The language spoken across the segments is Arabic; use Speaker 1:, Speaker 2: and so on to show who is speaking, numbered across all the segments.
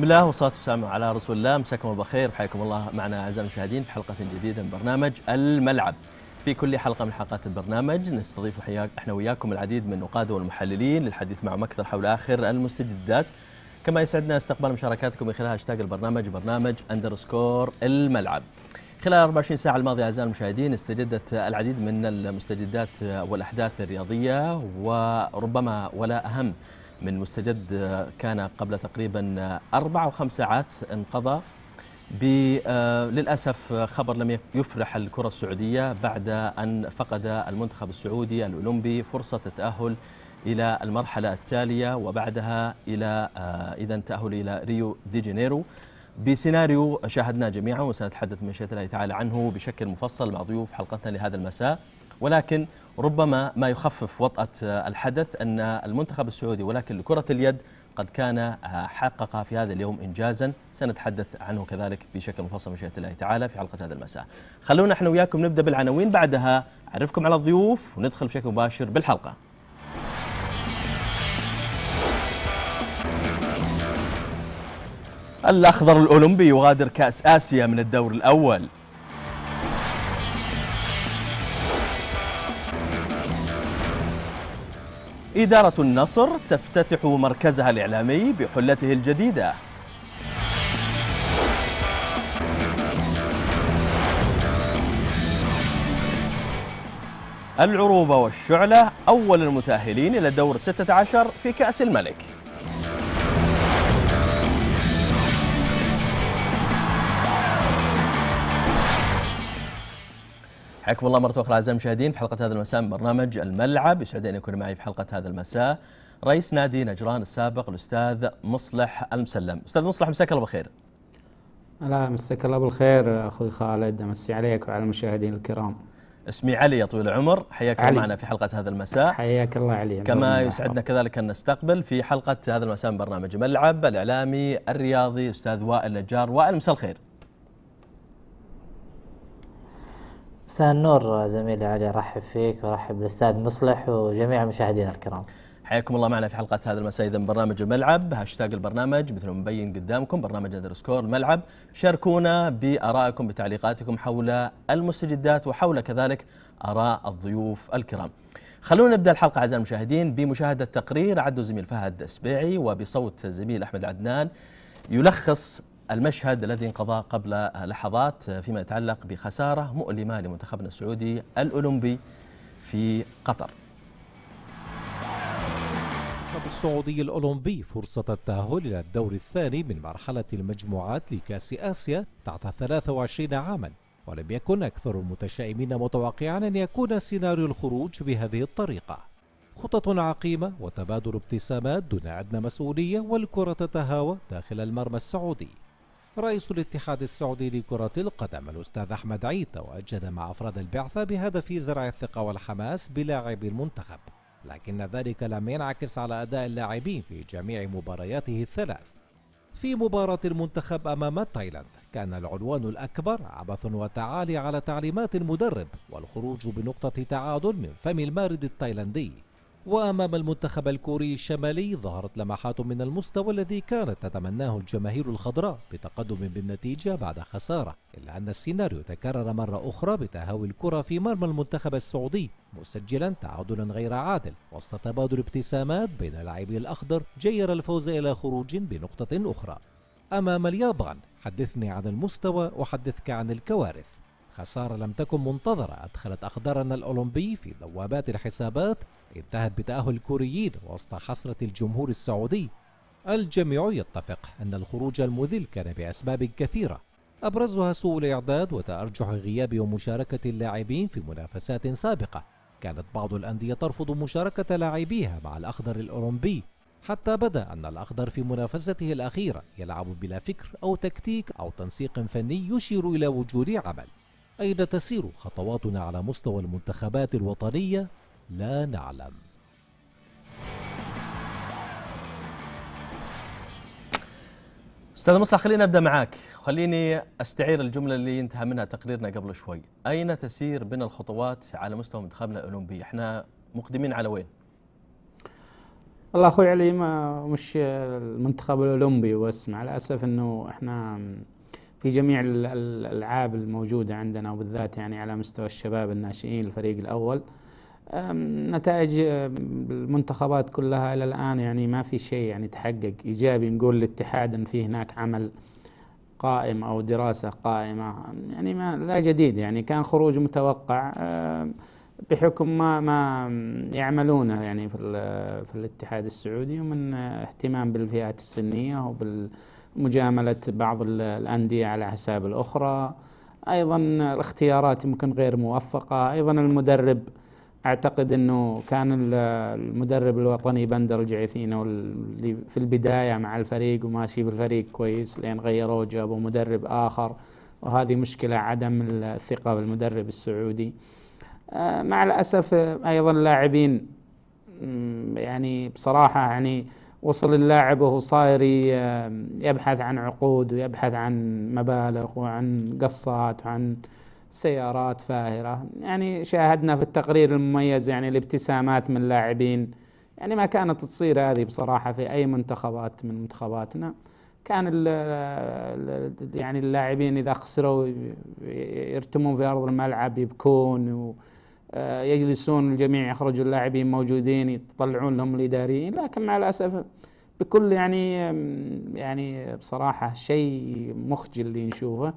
Speaker 1: بسم الله والصلاة والسلام على رسول الله مساكم الله حياكم الله معنا أعزائي المشاهدين في حلقة جديدة من برنامج الملعب في كل حلقة من حلقات البرنامج نستضيف احنا وياكم العديد من النقاد والمحللين للحديث معهم أكثر حول آخر المستجدات كما يسعدنا استقبال مشاركاتكم من خلال هاشتاج البرنامج برنامج اندرسكور الملعب خلال 24 ساعة الماضية أعزائي المشاهدين استجدت العديد من المستجدات والأحداث الرياضية وربما ولا أهم من مستجد كان قبل تقريبا أربع أو خمس ساعات انقضى آه، للأسف خبر لم يفرح الكرة السعودية بعد أن فقد المنتخب السعودي الأولمبي فرصة التأهل إلى المرحلة التالية وبعدها إلى آه، إذا تأهل إلى ريو دي جانيرو بسيناريو شاهدناه جميعا وسنتحدث من شاء الله تعالى عنه بشكل مفصل مع ضيوف حلقتنا لهذا المساء ولكن ربما ما يخفف وطأة آه، الحدث أن المنتخب السعودي ولكن لكرة اليد قد كان آه، حقق في هذا اليوم إنجازا سنتحدث عنه كذلك بشكل مفصل مشيئة الله تعالى في حلقة هذا المساء خلونا احنا وياكم نبدأ بالعناوين بعدها أعرفكم على الضيوف وندخل بشكل مباشر بالحلقة الأخضر الأولمبي يغادر كأس آسيا من الدور الأول إدارة النصر تفتتح مركزها الإعلامي بحلته الجديدة العروبة والشعلة أول المتأهلين إلى دور 16 في كأس الملك حياكم الله مرة أخرى أعزائي المشاهدين في حلقة هذا المساء من برنامج الملعب يسعد أن يكون معي في حلقة هذا المساء رئيس نادي نجران السابق الأستاذ مصلح المسلم أستاذ
Speaker 2: مصلح مساك الله بالخير لا مساك الله بالخير أخوي خالد أمسي عليك وعلى المشاهدين الكرام اسمي علي يا طويل العمر حياك الله معنا في حلقة هذا المساء حياك الله
Speaker 1: علي كما يسعدنا كذلك أن نستقبل في حلقة هذا المساء من برنامج ملعب الإعلامي الرياضي أستاذ وائل نجار وائل مساء الخير
Speaker 3: مساء النور زميلي علي رحب فيك ورحب بالاستاذ مصلح وجميع المشاهدين الكرام
Speaker 1: حياكم الله معنا في حلقة هذا المساء إذا برنامج الملعب هاشتاج البرنامج مثل ما مبين قدامكم برنامج أندرسكور الملعب شاركونا بآرائكم بتعليقاتكم حول المستجدات وحول كذلك آراء الضيوف الكرام خلونا نبدأ الحلقة أعزائي المشاهدين بمشاهدة تقرير عدو زميل فهد السبيعي وبصوت زميل أحمد عدنان يلخص المشهد الذي انقضى قبل لحظات فيما يتعلق بخسارة
Speaker 4: مؤلمة لمنتخبنا السعودي الأولمبي في قطر السعودي الأولمبي فرصة التأهل إلى الدور الثاني من مرحلة المجموعات لكأس آسيا تحت 23 عاما ولم يكن أكثر المتشائمين متوقعا أن يكون سيناريو الخروج بهذه الطريقة خطط عقيمة وتبادل ابتسامات دون أدنى مسؤولية والكرة تتهاوى داخل المرمى السعودي رئيس الاتحاد السعودي لكرة القدم الأستاذ أحمد عيد تواجد مع أفراد البعثة بهدف زرع الثقة والحماس بلاعبي المنتخب لكن ذلك لم ينعكس على أداء اللاعبين في جميع مبارياته الثلاث في مباراة المنتخب أمام تايلاند كان العنوان الأكبر عبث وتعالي على تعليمات المدرب والخروج بنقطة تعادل من فم المارد التايلاندي وأمام المنتخب الكوري الشمالي ظهرت لمحات من المستوى الذي كانت تتمناه الجماهير الخضراء بتقدم بالنتيجة بعد خسارة إلا أن السيناريو تكرر مرة أخرى بتهاوي الكرة في مرمى المنتخب السعودي مسجلا تعادلا غير عادل وسط تبادل ابتسامات بين لاعبي الأخضر جير الفوز إلى خروج بنقطة أخرى أمام اليابان حدثني عن المستوى أحدثك عن الكوارث خسارة لم تكن منتظرة أدخلت أخضرنا الأولمبي في بوابات الحسابات انتهت بتأهل الكوريين وسط حسرة الجمهور السعودي الجميع يتفق أن الخروج المذل كان بأسباب كثيرة أبرزها سوء الإعداد وتأرجح غياب ومشاركة اللاعبين في منافسات سابقة كانت بعض الأندية ترفض مشاركة لاعبيها مع الأخضر الأولمبي حتى بدا أن الأخضر في منافسته الأخيرة يلعب بلا فكر أو تكتيك أو تنسيق فني يشير إلى وجود عمل أين تسير خطواتنا على مستوى المنتخبات الوطنية لا نعلم
Speaker 1: استاذ مصلح خليني ابدا معاك خليني استعير الجمله اللي انتهى منها تقريرنا قبل شوي اين تسير بنا الخطوات على مستوى منتخبنا الاولمبي احنا مقدمين على وين
Speaker 2: والله اخوي علي ما مش المنتخب الاولمبي بس مع الاسف انه احنا في جميع الالعاب الموجوده عندنا وبالذات يعني على مستوى الشباب الناشئين الفريق الاول نتائج المنتخبات كلها الى الان يعني ما في شيء يعني تحقق ايجابي نقول الاتحاد ان في هناك عمل قائم او دراسه قائمه يعني ما لا جديد يعني كان خروج متوقع بحكم ما ما يعملونه يعني في في الاتحاد السعودي ومن اهتمام بالفئات السنيه وبالمجامله بعض الانديه على حساب الاخرى ايضا الاختيارات يمكن غير موفقه ايضا المدرب اعتقد انه كان المدرب الوطني بندر الجعيثين اللي في البدايه مع الفريق وماشي بالفريق كويس لين غيروه جابوا مدرب اخر وهذه مشكله عدم الثقه بالمدرب السعودي آه، مع الاسف آه، ايضا اللاعبين يعني بصراحه يعني وصل اللاعب وهو صاير آه، يبحث عن عقود ويبحث عن مبالغ وعن قصات وعن سيارات فاهرة يعني شاهدنا في التقرير المميز يعني الابتسامات من لاعبين يعني ما كانت تصير هذه بصراحة في أي منتخبات من منتخباتنا كان الـ يعني اللاعبين إذا خسروا يرتمون في أرض الملعب يبكون ويجلسون آه، يجلسون الجميع يخرجوا اللاعبين موجودين يطلعون لهم الإداريين لكن مع الأسف بكل يعني يعني بصراحة شيء مخجل اللي نشوفه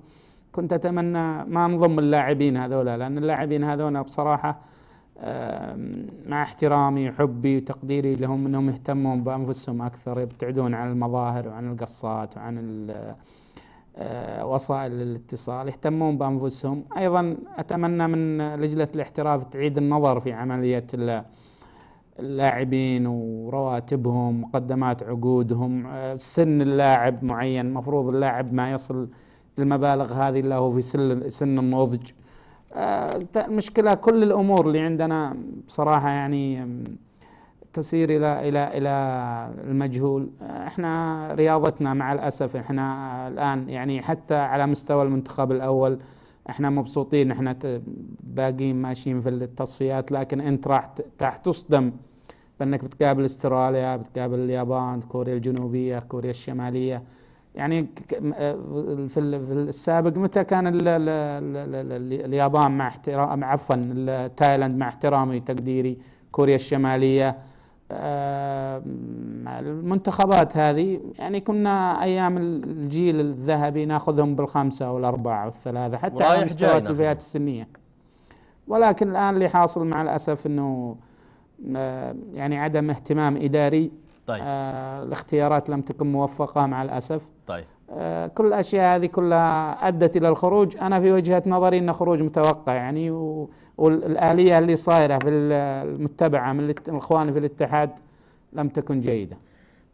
Speaker 2: كنت أتمنى ما نضم اللاعبين هذولا لأن اللاعبين هذولا بصراحة مع احترامي وحبي وتقديري لهم أنهم يهتمون بأنفسهم أكثر يبتعدون عن المظاهر وعن القصات وعن آه، وسائل الاتصال يهتمون بأنفسهم أيضا أتمنى من لجنة الاحتراف تعيد النظر في عملية اللاعبين ورواتبهم مقدمات عقودهم آه، سن اللاعب معين مفروض اللاعب ما يصل المبالغ هذه اللي هو في سن, سن النضج المشكلة آه، كل الأمور اللي عندنا بصراحة يعني تسير إلى إلى إلى المجهول آه، إحنا رياضتنا مع الأسف إحنا الآن يعني حتى على مستوى المنتخب الأول احنا مبسوطين احنا باقيين ماشيين في التصفيات لكن انت راح راح تصدم بانك بتقابل استراليا بتقابل اليابان كوريا الجنوبيه كوريا الشماليه يعني آه، في السابق متى كان الـ الـ الـ اليابان مع احترام عفوا تايلاند مع احترامي تقديري كوريا الشماليه آه، المنتخبات هذه يعني كنا ايام الجيل الذهبي ناخذهم بالخمسه والاربعه والثلاثه حتى على مستويات الفئات السنيه ولكن الان اللي حاصل مع الاسف انه آه، يعني عدم اهتمام اداري طيب. آه الاختيارات لم تكن موفقة مع الأسف طيب. آه كل الأشياء هذه كلها أدت إلى الخروج أنا في وجهة نظري أنه خروج متوقع يعني و... والآلية اللي صايرة في المتبعة من الإخوان في الاتحاد لم تكن جيدة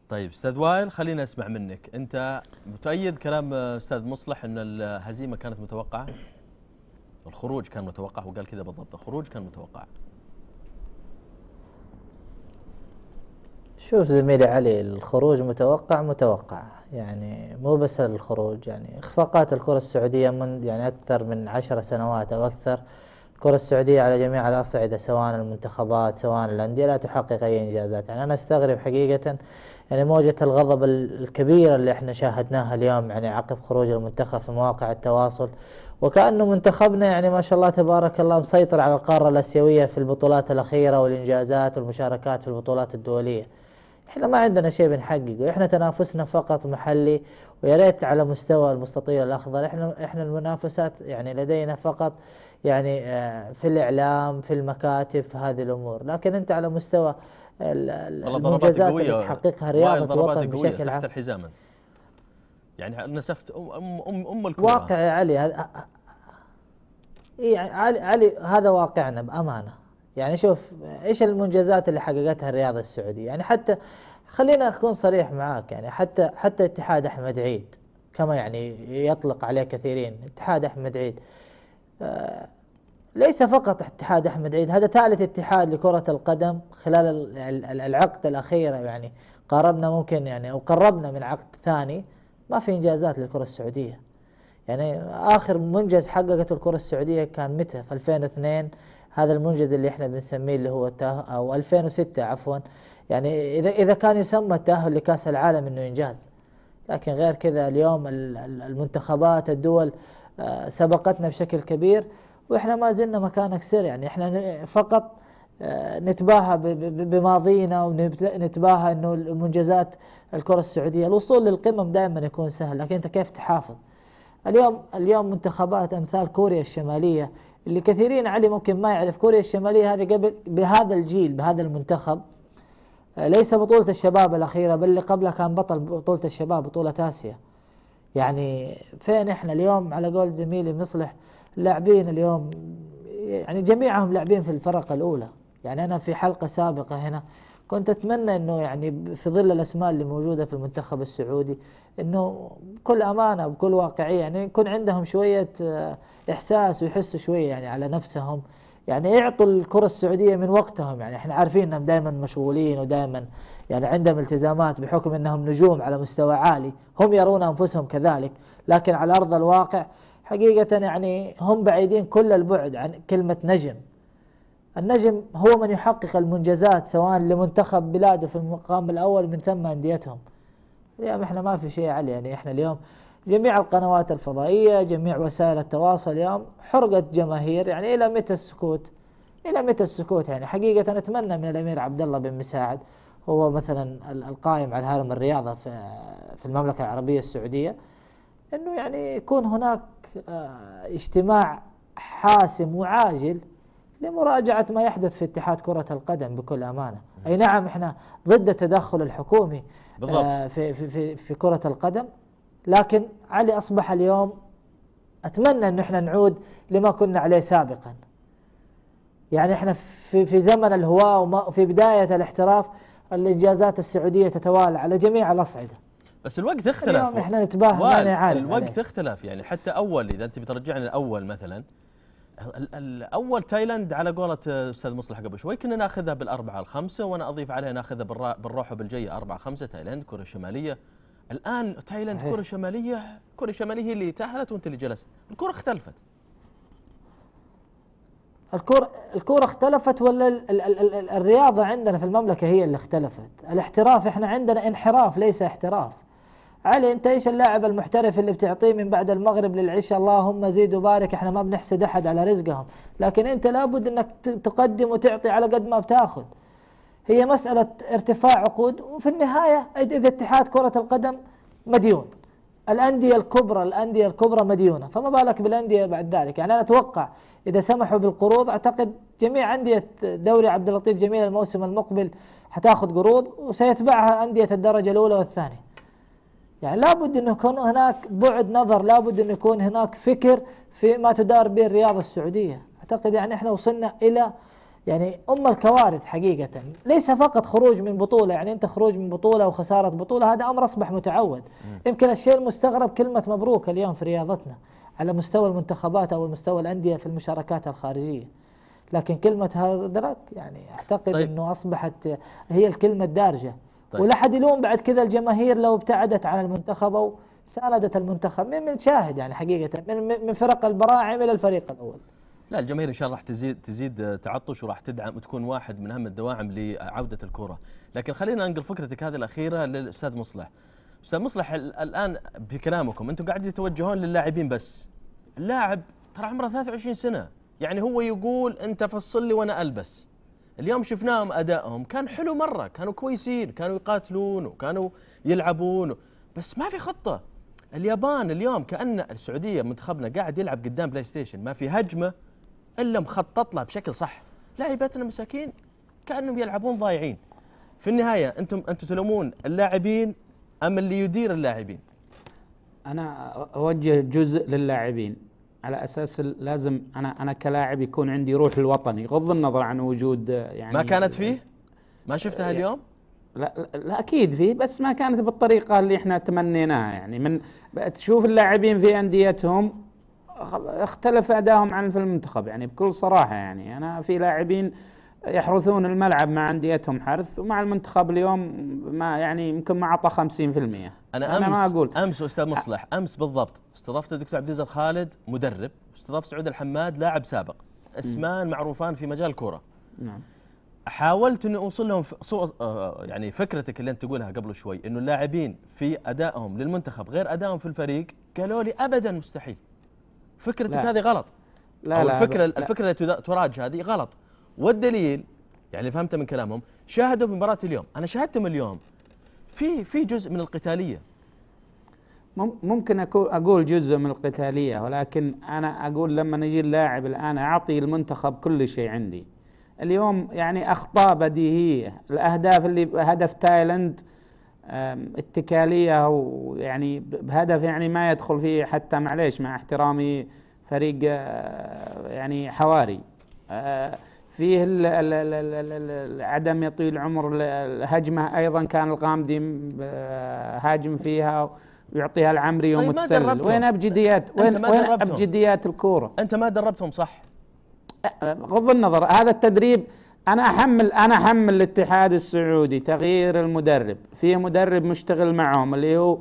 Speaker 1: طيب استاذ وائل خلينا اسمع منك انت متأيد كلام استاذ مصلح ان الهزيمه كانت متوقعه الخروج كان متوقع وقال كذا بالضبط الخروج كان متوقع
Speaker 3: شوف زميلي علي الخروج متوقع متوقع يعني مو بس الخروج يعني اخفاقات الكرة السعودية من يعني أكثر من عشر سنوات أو أكثر الكرة السعودية على جميع الأصعدة سواء المنتخبات سواء الأندية لا تحقق أي إنجازات يعني أنا أستغرب حقيقة يعني موجة الغضب الكبيرة اللي احنا شاهدناها اليوم يعني عقب خروج المنتخب في مواقع التواصل وكأنه منتخبنا يعني ما شاء الله تبارك الله مسيطر على القارة الآسيوية في البطولات الأخيرة والإنجازات والمشاركات في البطولات الدولية احنا ما عندنا شيء بنحققه احنا تنافسنا فقط محلي ويا ريت على مستوى المستطيل الاخضر احنا احنا المنافسات يعني لدينا فقط يعني آه، في الاعلام في المكاتب في هذه الامور لكن انت على مستوى المنجزات اللي تحققها رياضه الوطن بشكل عام
Speaker 1: الحزام يعني نسفت ام
Speaker 3: ام ام الكره واقع يا علي هذا آه، آه، علي علي هذا واقعنا بامانه يعني شوف ايش المنجزات اللي حققتها الرياضه السعوديه يعني حتى خلينا اكون صريح معاك يعني حتى حتى اتحاد احمد عيد كما يعني يطلق عليه كثيرين اتحاد احمد عيد آه، ليس فقط اتحاد احمد عيد هذا ثالث اتحاد لكره القدم خلال العقد الاخير يعني قاربنا ممكن يعني او قربنا من عقد ثاني ما في انجازات للكره السعوديه يعني اخر منجز حققته الكره السعوديه كان متى في 2002 هذا المنجز اللي احنا بنسميه اللي هو التاهل او 2006 عفوا يعني اذا اذا كان يسمى التاهل لكاس العالم انه انجاز لكن غير كذا اليوم المنتخبات الدول آه، سبقتنا بشكل كبير واحنا ما زلنا مكانك سر يعني احنا فقط آه، نتباهى بماضينا ونتباهى انه المنجزات الكره السعوديه الوصول للقمم دائما يكون سهل لكن انت كيف تحافظ اليوم اليوم منتخبات امثال كوريا الشماليه اللي كثيرين علي ممكن ما يعرف كوريا الشمالية هذه قبل بهذا الجيل بهذا المنتخب آه، ليس بطولة الشباب الأخيرة بل اللي قبلها كان بطل بطولة الشباب بطولة آسيا يعني فين احنا اليوم على قول زميلي مصلح لاعبين اليوم يعني جميعهم لاعبين في الفرق الأولى يعني أنا في حلقة سابقة هنا كنت اتمنى انه يعني في ظل الاسماء اللي موجوده في المنتخب السعودي انه بكل امانه بكل واقعيه يعني يكون عندهم شويه آه، احساس ويحسوا شويه يعني على نفسهم يعني يعطوا الكره السعوديه من وقتهم يعني احنا عارفين انهم دائما مشغولين ودائما يعني عندهم التزامات بحكم انهم نجوم على مستوى عالي هم يرون انفسهم كذلك لكن على ارض الواقع حقيقه يعني هم بعيدين كل البعد عن كلمه نجم النجم هو من يحقق المنجزات سواء لمنتخب بلاده في المقام الاول من ثم انديتهم اليوم احنا ما في شيء عليه يعني احنا اليوم جميع القنوات الفضائيه جميع وسائل التواصل اليوم حرقت جماهير يعني الى متى السكوت؟ الى متى السكوت يعني حقيقه اتمنى من الامير عبد الله بن مساعد هو مثلا القائم على هرم الرياضه في في المملكه العربيه السعوديه انه يعني يكون هناك آه، اجتماع حاسم وعاجل لمراجعة ما يحدث في اتحاد كرة القدم بكل أمانة أي نعم إحنا ضد التدخل الحكومي آه في, في, في, في كرة القدم لكن علي أصبح اليوم أتمنى أن إحنا نعود لما كنا عليه سابقا يعني إحنا في, في زمن الهواء وفي بداية الاحتراف الإنجازات السعودية تتوالى على جميع الأصعدة
Speaker 1: بس الوقت اختلف اليوم احنا نتباهى الوقت عليه. اختلف يعني حتى اول اذا انت بترجعنا الاول مثلا اول تايلاند على قولة استاذ مصلح قبل شوي كنا ناخذها بالاربعه الخمسه وانا اضيف عليها ناخذها بالروح وبالجيه اربعه خمسه تايلاند كره شماليه الان تايلاند كره شماليه كره شماليه هي اللي تاهلت وانت اللي جلست الكره اختلفت
Speaker 3: الكرة الكرة اختلفت ولا ال ال ال ال الرياضة عندنا في المملكة هي اللي اختلفت؟ الاحتراف احنا عندنا انحراف ليس احتراف. علي انت ايش اللاعب المحترف اللي بتعطيه من بعد المغرب للعشاء اللهم زيد وبارك احنا ما بنحسد احد على رزقهم لكن انت لابد انك تقدم وتعطي على قد ما بتاخذ هي مسألة ارتفاع عقود وفي النهاية إذا اتحاد كرة القدم مديون الأندية الكبرى الأندية الكبرى مديونة فما بالك بالأندية بعد ذلك يعني أنا أتوقع إذا سمحوا بالقروض أعتقد جميع أندية دوري عبد اللطيف جميل الموسم المقبل حتاخذ قروض وسيتبعها أندية الدرجة الأولى والثانية يعني لابد أن يكون هناك بعد نظر لابد أن يكون هناك فكر في ما تدار به الرياضة السعودية أعتقد يعني إحنا وصلنا إلى يعني أم الكوارث حقيقة ليس فقط خروج من بطولة يعني أنت خروج من بطولة وخسارة بطولة هذا أمر أصبح متعود يمكن الشيء المستغرب كلمة مبروك اليوم في رياضتنا على مستوى المنتخبات أو مستوى الأندية في المشاركات الخارجية لكن كلمة هذا يعني أعتقد طيب. أنه أصبحت هي الكلمة الدارجة طيب. ولا حد يلوم بعد كذا الجماهير لو ابتعدت عن المنتخب او ساندت المنتخب من من شاهد يعني حقيقه من من فرق البراعم الى الفريق الاول
Speaker 1: لا الجماهير ان شاء الله راح تزيد تزيد تعطش وراح تدعم وتكون واحد من اهم الدواعم لعوده الكره، لكن خلينا انقل فكرتك هذه الاخيره للاستاذ مصلح. استاذ مصلح الان بكلامكم انتم قاعدين تتوجهون للاعبين بس. اللاعب ترى عمره 23 سنه، يعني هو يقول انت فصل لي وانا البس. اليوم شفناهم ادائهم كان حلو مره كانوا كويسين كانوا يقاتلون وكانوا يلعبون بس ما في خطه اليابان اليوم كان السعوديه منتخبنا قاعد يلعب قدام بلاي ستيشن ما في هجمه الا مخطط لها بشكل صح لاعبتنا مساكين كانهم يلعبون ضايعين
Speaker 2: في النهايه انتم انتم تلومون اللاعبين ام اللي يدير اللاعبين انا اوجه جزء للاعبين على اساس لازم انا انا كلاعب يكون عندي روح الوطني غض النظر عن وجود آه، يعني ما كانت فيه؟ ما شفتها يعني اليوم؟ لا, لا, لا اكيد فيه بس ما كانت بالطريقه اللي احنا تمنيناها يعني من تشوف اللاعبين في انديتهم اختلف ادائهم عن في المنتخب يعني بكل صراحه يعني انا في لاعبين يحرثون الملعب مع انديتهم حرث ومع المنتخب اليوم ما يعني يمكن ما اعطى 50% انا, أنا امس ما أقول. امس استاذ مصلح
Speaker 1: امس بالضبط استضفت الدكتور عبد العزيز الخالد مدرب واستضفت سعود الحماد لاعب سابق اسمان م. معروفان في مجال الكوره نعم حاولت اني اوصل لهم آه، يعني فكرتك اللي انت تقولها قبل شوي انه اللاعبين في ادائهم للمنتخب غير ادائهم في الفريق قالوا لي ابدا مستحيل فكرتك هذه غلط
Speaker 5: لا أو لا الفكره لا
Speaker 1: الفكره اللي تراج هذه غلط والدليل يعني اللي فهمته من كلامهم شاهدوا في مباراه اليوم
Speaker 2: انا شاهدتهم اليوم في في جزء من القتاليه ممكن اقول جزء من القتاليه ولكن انا اقول لما نجي اللاعب الان اعطي المنتخب كل شيء عندي اليوم يعني اخطاء بديهيه الاهداف اللي هدف تايلند اتكاليه ويعني بهدف يعني ما يدخل فيه حتى معليش مع احترامي فريق آه، يعني حواري آه، فيه عدم يطيل عمر الهجمة أيضا كان الغامدي آه، هاجم فيها ويعطيها العمري طيب وين أبجديات وين, وين أبجديات الكورة أنت ما دربتهم صح أه، غض النظر هذا التدريب أنا أحمل أنا أحمل الاتحاد السعودي تغيير المدرب فيه مدرب مشتغل معهم اللي هو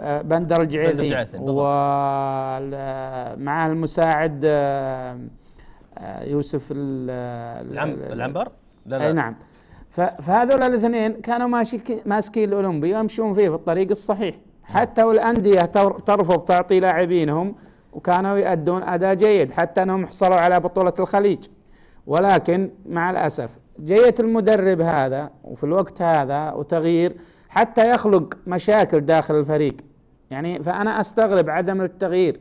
Speaker 2: آه، بندر الجعيثي ومعه المساعد آه، يوسف العنبر لا لا. نعم فهذول الاثنين كانوا ماشي ماسكين الاولمبي يمشون فيه في الطريق الصحيح حتى والانديه ترفض تعطي لاعبينهم وكانوا يؤدون اداء جيد حتى انهم حصلوا على بطوله الخليج ولكن مع الاسف جيت المدرب هذا وفي الوقت هذا وتغيير حتى يخلق مشاكل داخل الفريق يعني فانا استغرب عدم التغيير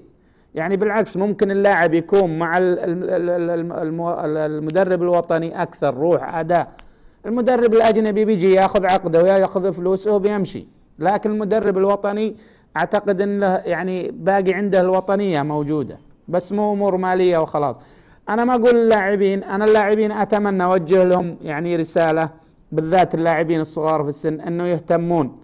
Speaker 2: يعني بالعكس ممكن اللاعب يكون مع المدرب الوطني اكثر روح اداء المدرب الاجنبي بيجي ياخذ عقده وياخذ ياخذ فلوسه وبيمشي لكن المدرب الوطني اعتقد انه يعني باقي عنده الوطنيه موجوده بس مو امور ماليه وخلاص انا ما اقول اللاعبين انا اللاعبين اتمنى اوجه لهم يعني رساله بالذات اللاعبين الصغار في السن انه يهتمون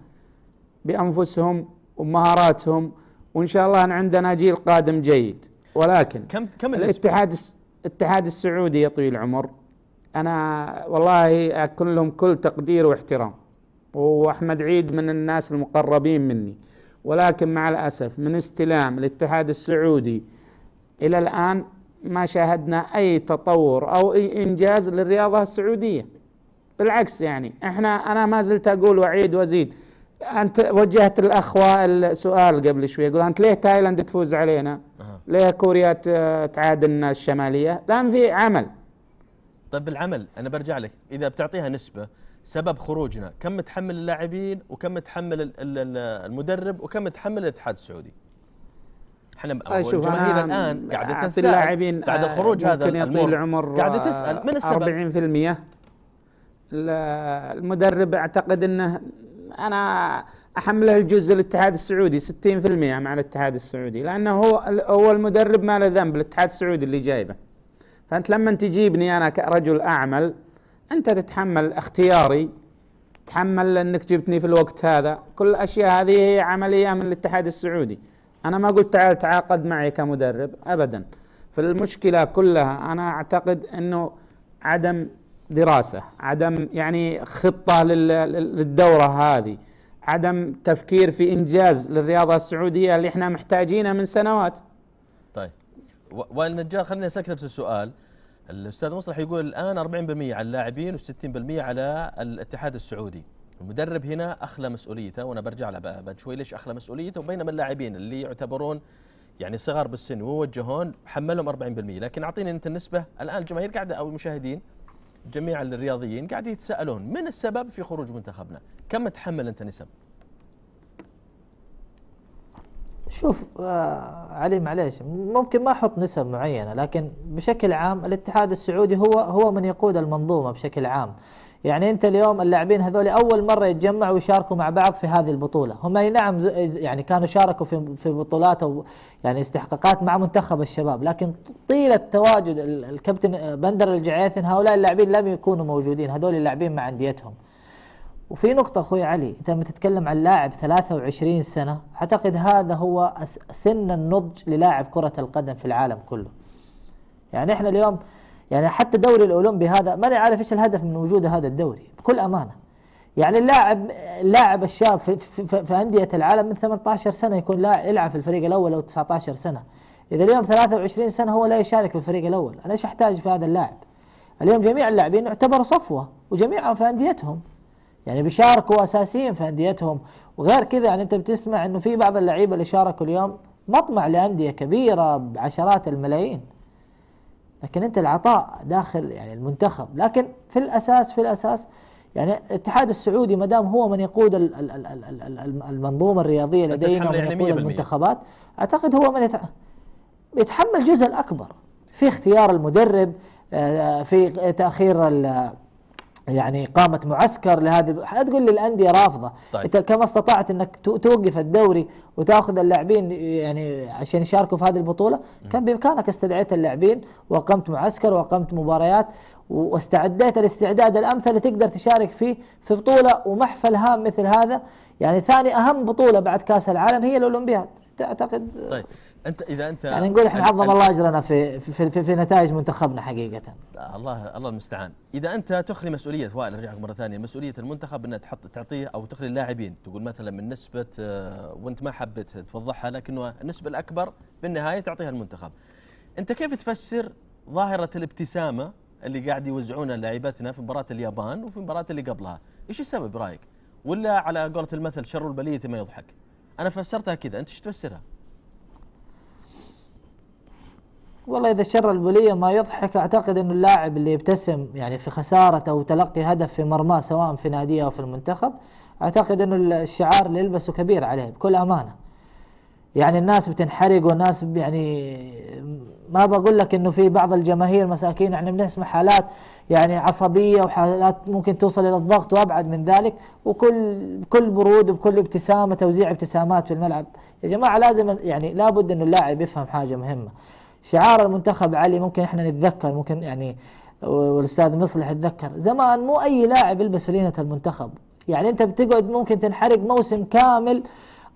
Speaker 2: بانفسهم ومهاراتهم وان شاء الله أن عندنا جيل قادم جيد ولكن كم كم الاتحاد الاتحاد السعودي يا طويل العمر انا والله اكن لهم كل تقدير واحترام واحمد عيد من الناس المقربين مني ولكن مع الاسف من استلام الاتحاد السعودي الى الان ما شاهدنا اي تطور او اي انجاز للرياضه السعوديه بالعكس يعني احنا انا ما زلت اقول واعيد وازيد انت وجهت الاخ وائل سؤال قبل شوي يقول انت ليه تايلاند تفوز علينا؟ أه. ليه كوريا تعادلنا الشماليه؟ لان في عمل.
Speaker 1: طيب العمل انا برجع لك اذا بتعطيها نسبه سبب خروجنا كم متحمل اللاعبين وكم متحمل المدرب وكم متحمل الاتحاد السعودي؟
Speaker 2: احنا الجماهير الان قاعده تسال اللاعبين بعد آه، الخروج هذا يطيل العمر قاعده تسال من السبب؟ 40% المدرب اعتقد انه انا احمله الجزء الاتحاد السعودي 60% مع الاتحاد السعودي لانه هو هو المدرب ما له ذنب الاتحاد السعودي اللي جايبه فانت لما تجيبني انا كرجل اعمل انت تتحمل اختياري تحمل انك جبتني في الوقت هذا كل الاشياء هذه هي عمليه من الاتحاد السعودي انا ما قلت تعال تعاقد معي كمدرب ابدا فالمشكله كلها انا اعتقد انه عدم دراسه عدم يعني خطه للدوره هذه عدم تفكير في انجاز للرياضه السعوديه اللي احنا محتاجينه من سنوات
Speaker 1: طيب وائل نجار خليني اسالك نفس السؤال الاستاذ مصلح يقول الان 40% على اللاعبين و60% على الاتحاد السعودي المدرب هنا اخلى مسؤوليته وانا برجع له بعد شوي ليش اخلى مسؤوليته بينما اللاعبين اللي يعتبرون يعني صغار بالسن ووجهون حملهم 40% لكن اعطيني انت النسبه الان الجماهير قاعده او المشاهدين جميع الرياضيين قاعد يتسألون من السبب في خروج منتخبنا كم تحمل انت نسب
Speaker 3: شوف آه علي معليش ممكن ما احط نسب معينه لكن بشكل عام الاتحاد السعودي هو هو من يقود المنظومه بشكل عام يعني انت اليوم اللاعبين هذول اول مره يتجمعوا ويشاركوا مع بعض في هذه البطوله هم اي نعم يعني كانوا شاركوا في في بطولات او يعني استحقاقات مع منتخب الشباب لكن طيله تواجد الكابتن بندر الجعيثن هؤلاء اللاعبين لم يكونوا موجودين هذول اللاعبين مع انديتهم وفي نقطة أخوي علي أنت لما تتكلم عن لاعب 23 سنة أعتقد هذا هو سن النضج للاعب كرة القدم في العالم كله يعني إحنا اليوم يعني حتى دوري الاولمبي هذا ماني عارف ايش الهدف من وجود هذا الدوري بكل امانه يعني اللاعب اللاعب الشاب في, في, في انديه العالم من 18 سنه يكون لاعب يلعب في الفريق الاول او 19 سنه اذا اليوم 23 سنه هو لا يشارك في الفريق الاول انا ايش احتاج في هذا اللاعب اليوم جميع اللاعبين يعتبروا صفوه وجميعهم في انديتهم يعني بيشاركوا اساسيين في انديتهم وغير كذا يعني انت بتسمع انه في بعض اللعيبه اللي شاركوا اليوم مطمع لانديه كبيره بعشرات الملايين لكن انت العطاء داخل يعني المنتخب لكن في الاساس في الاساس يعني الاتحاد السعودي ما دام هو من يقود الـ الـ الـ الـ الـ المنظومه الرياضيه لدينا ومن يعني يقود المنتخبات اعتقد هو من يتحمل الجزء الاكبر في اختيار المدرب آه، في تاخير يعني قامت معسكر لهذه لا تقول لي الانديه رافضه طيب. انت كما استطعت انك توقف الدوري وتاخذ اللاعبين يعني عشان يشاركوا في هذه البطوله كان بامكانك استدعيت اللاعبين واقمت معسكر واقمت مباريات واستعديت الاستعداد الامثل تقدر تشارك فيه في بطوله ومحفل هام مثل هذا يعني ثاني اهم بطوله بعد كاس العالم هي الاولمبياد تعتقد
Speaker 1: طيب. انت اذا انت يعني نقول احنا عظم الله
Speaker 3: اجرنا في في, في في نتائج منتخبنا حقيقه
Speaker 1: الله الله المستعان اذا انت تخلي مسؤوليه وائل ارجع مره ثانيه مسؤوليه المنتخب انك تحط تعطيه او تخلي اللاعبين تقول مثلا من نسبه آه، وانت ما حبيت توضحها لكنه النسبه الاكبر بالنهايه تعطيها المنتخب انت كيف تفسر ظاهره الابتسامه اللي قاعد يوزعونها لاعباتنا في مباراه اليابان وفي المباراه اللي قبلها ايش السبب رايك ولا على قولة المثل شر البلية ما يضحك انا فسرتها كذا انت ايش تفسرها
Speaker 3: والله اذا شر البوليه ما يضحك اعتقد انه اللاعب اللي يبتسم يعني في خساره او تلقي هدف في مرماه سواء في ناديه او في المنتخب اعتقد انه الشعار اللي يلبسه كبير عليه بكل امانه يعني الناس بتنحرق والناس يعني ما بقول لك انه في بعض الجماهير مساكين احنا بنسمع حالات يعني عصبيه وحالات ممكن توصل الى الضغط وابعد من ذلك وكل بكل برود وبكل ابتسامه توزيع ابتسامات في الملعب يا جماعه لازم يعني لابد انه اللاعب يفهم حاجه مهمه شعار المنتخب علي ممكن احنا نتذكر ممكن يعني والاستاذ مصلح يتذكر زمان مو اي لاعب يلبس فلينه المنتخب يعني انت بتقعد ممكن تنحرق موسم كامل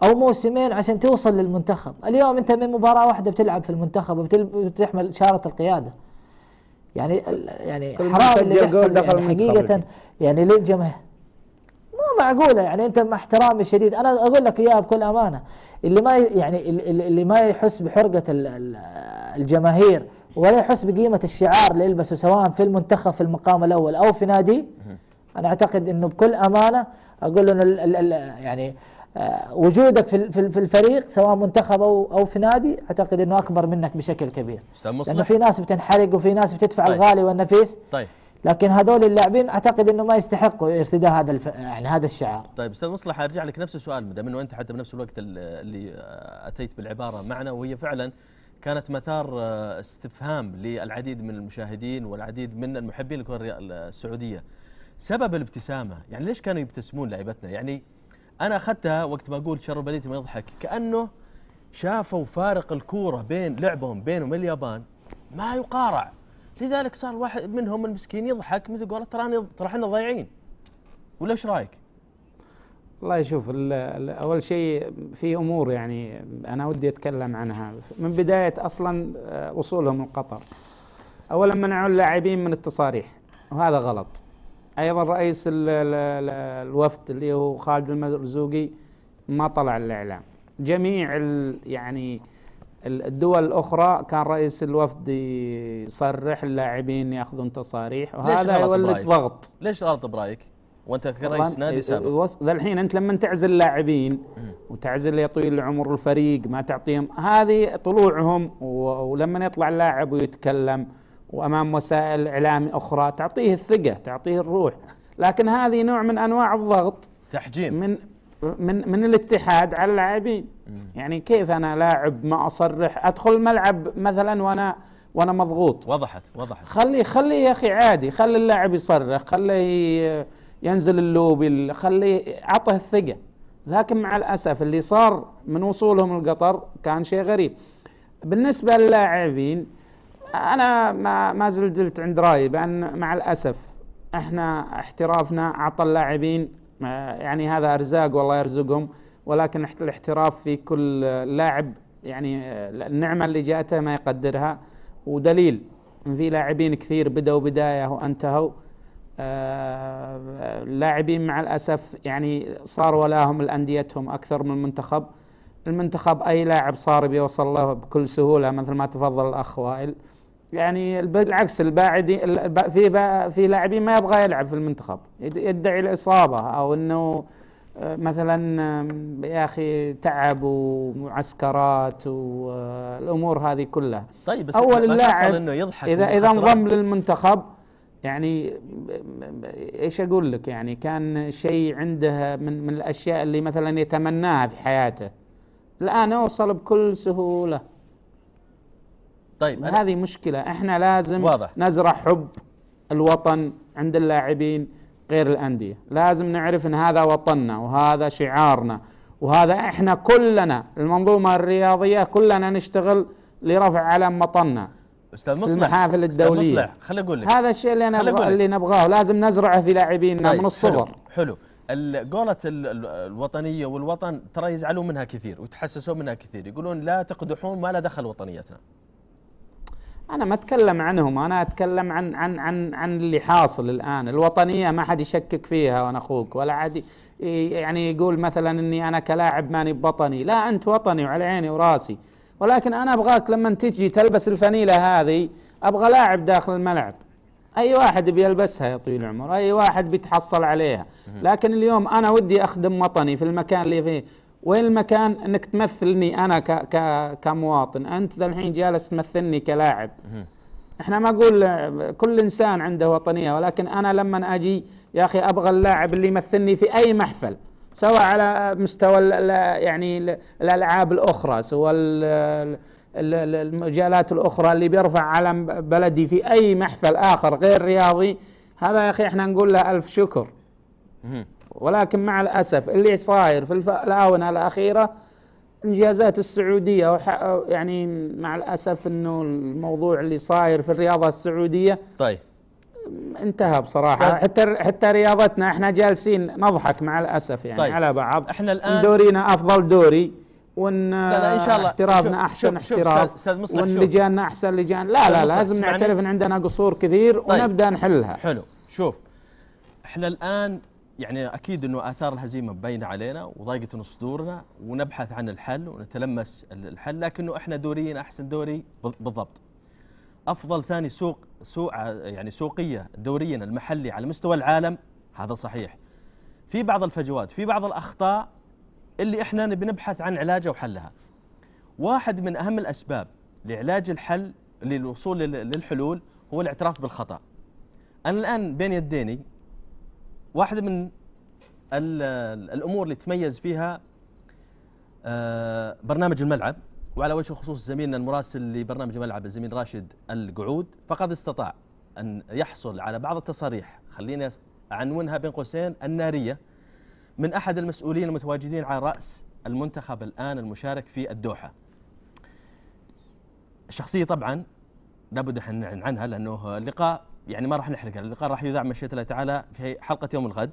Speaker 3: او موسمين عشان توصل للمنتخب اليوم انت من مباراه واحده بتلعب في المنتخب وبتحمل شاره القياده يعني يعني حرام اللي يحصل يعني حقيقه يعني للجماهير مو معقوله يعني انت مع احترامي الشديد انا اقول لك اياها بكل امانه اللي ما يعني اللي ما يحس بحرقه الجماهير ولا يحس بقيمه الشعار اللي يلبسه سواء في المنتخب في المقام الاول او في نادي انا اعتقد انه بكل امانه اقول انه يعني آه، وجودك في في الفريق سواء منتخب او او في نادي اعتقد انه اكبر منك بشكل كبير
Speaker 1: استاذ مصطفى لانه في
Speaker 3: ناس بتنحرق وفي ناس بتدفع طيب. الغالي والنفيس طيب لكن هذول اللاعبين اعتقد انه ما يستحقوا ارتداء هذا الف... يعني هذا الشعار.
Speaker 1: طيب استاذ مصلح ارجع لك نفس السؤال ما دام انه انت حتى بنفس الوقت اللي اتيت بالعباره معنا وهي فعلا كانت مثار آه، استفهام للعديد من المشاهدين والعديد من المحبين للكره السعوديه. سبب الابتسامه، يعني ليش كانوا يبتسمون لعيبتنا؟ يعني انا اخذتها وقت ما اقول شر بليتي ما يضحك كانه شافوا فارق الكوره بين لعبهم بينهم اليابان ما يقارع لذلك صار واحد منهم المسكين يضحك مثل قوله تراني ترى احنا ضايعين ولا ايش رايك؟
Speaker 2: والله يشوف اول شيء في امور يعني انا ودي اتكلم عنها من بدايه اصلا آه، وصولهم لقطر اولا منعوا اللاعبين من التصاريح وهذا غلط ايضا رئيس الـ الـ الـ الوفد اللي هو خالد المرزوقي ما طلع الاعلام جميع يعني الدول الأخرى كان رئيس الوفد يصرح اللاعبين يأخذون تصاريح وهذا يولد ضغط
Speaker 1: ليش غلط برأيك؟ وانت كرئيس نادي سابق
Speaker 2: ذا الحين انت لما تعزل اللاعبين وتعزل يا طويل العمر الفريق ما تعطيهم هذه طلوعهم ولما يطلع اللاعب ويتكلم وامام وسائل اعلام اخرى تعطيه الثقه تعطيه الروح لكن هذه نوع من انواع الضغط تحجيم من من من الاتحاد على اللاعبين يعني كيف انا لاعب ما اصرح ادخل الملعب مثلا وانا وانا مضغوط وضحت وضحت خلي خلي يا اخي عادي خلي اللاعب يصرخ خليه ينزل اللوبي خليه اعطه الثقه لكن مع الاسف اللي صار من وصولهم القطر كان شيء غريب بالنسبه للاعبين انا ما ما زلت عند رايي بان مع الاسف احنا احترافنا اعطى اللاعبين يعني هذا ارزاق والله يرزقهم ولكن الاحتراف في كل لاعب يعني آه، النعمه اللي جاته ما يقدرها ودليل ان في لاعبين كثير بدأوا بدايه وانتهوا اللاعبين آه، آه، مع الاسف يعني صار ولاهم لانديتهم اكثر من المنتخب المنتخب اي لاعب صار بيوصل له بكل سهوله مثل ما تفضل الاخ وائل يعني بالعكس الباعد في في لاعبين ما يبغى يلعب في المنتخب يدعي الاصابه او انه آه، مثلا يا اخي تعب ومعسكرات والامور آه، هذه كلها طيب بس اول اللاعب انه يضحك اذا اذا انضم للمنتخب يعني ايش اقول لك يعني كان شيء عنده من من الاشياء اللي مثلا يتمناها في حياته الان اوصل بكل سهوله طيب هذه مشكله احنا لازم واضح. نزرع حب الوطن عند اللاعبين غير الانديه لازم نعرف ان هذا وطننا وهذا شعارنا وهذا احنا كلنا المنظومه الرياضيه كلنا نشتغل لرفع علم وطننا استاذ مصلح المحافل الدوليه استاذ مصلح
Speaker 1: خليني اقول لك هذا الشيء اللي انا اللي
Speaker 2: نبغاه لازم نزرعه في لاعبينا طيب من الصغر
Speaker 1: حلو, حلو. قولة الوطنية والوطن ترى يزعلون منها كثير ويتحسسون منها كثير يقولون لا تقدحون ما لا دخل وطنيتنا
Speaker 2: انا ما اتكلم عنهم انا اتكلم عن عن عن عن اللي حاصل الان الوطنيه ما حد يشكك فيها وانا اخوك ولا عادي يعني يقول مثلا اني انا كلاعب ماني بوطني لا انت وطني وعلى عيني وراسي ولكن انا ابغاك لما تجي تلبس الفنيله هذه ابغى لاعب داخل الملعب اي واحد بيلبسها يا طويل العمر اي واحد بيتحصل عليها لكن اليوم انا ودي اخدم وطني في المكان اللي فيه وين المكان انك تمثلني انا ك ك كمواطن انت ذا الحين جالس تمثلني كلاعب احنا ما اقول كل انسان عنده وطنيه ولكن انا لما اجي يا اخي ابغى اللاعب اللي يمثلني في اي محفل سواء على مستوى الـ يعني الـ الالعاب الاخرى سواء المجالات الاخرى اللي بيرفع علم بلدي في اي محفل اخر غير رياضي هذا يا اخي احنا نقول له الف شكر ولكن مع الأسف اللي صاير في الآونة الأخيرة انجازات السعودية يعني مع الأسف أنه الموضوع اللي صاير في الرياضة السعودية طيب انتهى بصراحه حتى حتى رياضتنا احنا جالسين نضحك مع الاسف يعني طيب. على بعض احنا الان دورينا افضل دوري وان لا لا ان شاء الله احترافنا احسن شوف احتراف استاذ مصلح وان لجاننا احسن لجان لا لا, لا لازم نعترف ان عندنا قصور كثير طيب. ونبدا نحلها حلو شوف
Speaker 1: احنا الان يعني اكيد انه اثار الهزيمه باينه علينا وضايقت صدورنا ونبحث عن الحل ونتلمس الحل لكنه احنا دوريا احسن دوري بالضبط. افضل ثاني سوق سوق يعني سوقيه دوريا المحلي على مستوى العالم هذا صحيح. في بعض الفجوات، في بعض الاخطاء اللي احنا نبي نبحث عن علاجها وحلها. واحد من اهم الاسباب لعلاج الحل للوصول للحلول هو الاعتراف بالخطا. انا الان بين يديني واحدة من الأمور اللي تميز فيها آه، برنامج الملعب وعلى وجه الخصوص زميلنا المراسل لبرنامج الملعب الزميل راشد القعود فقد استطاع أن يحصل على بعض التصاريح خليني أعنونها بين قوسين النارية من أحد المسؤولين المتواجدين على رأس المنتخب الآن المشارك في الدوحة الشخصية طبعا لابد أن نعلن عنها لأنه لقاء يعني ما راح نحرق اللقاء راح يذاع مشيئة الله تعالى في حلقة يوم الغد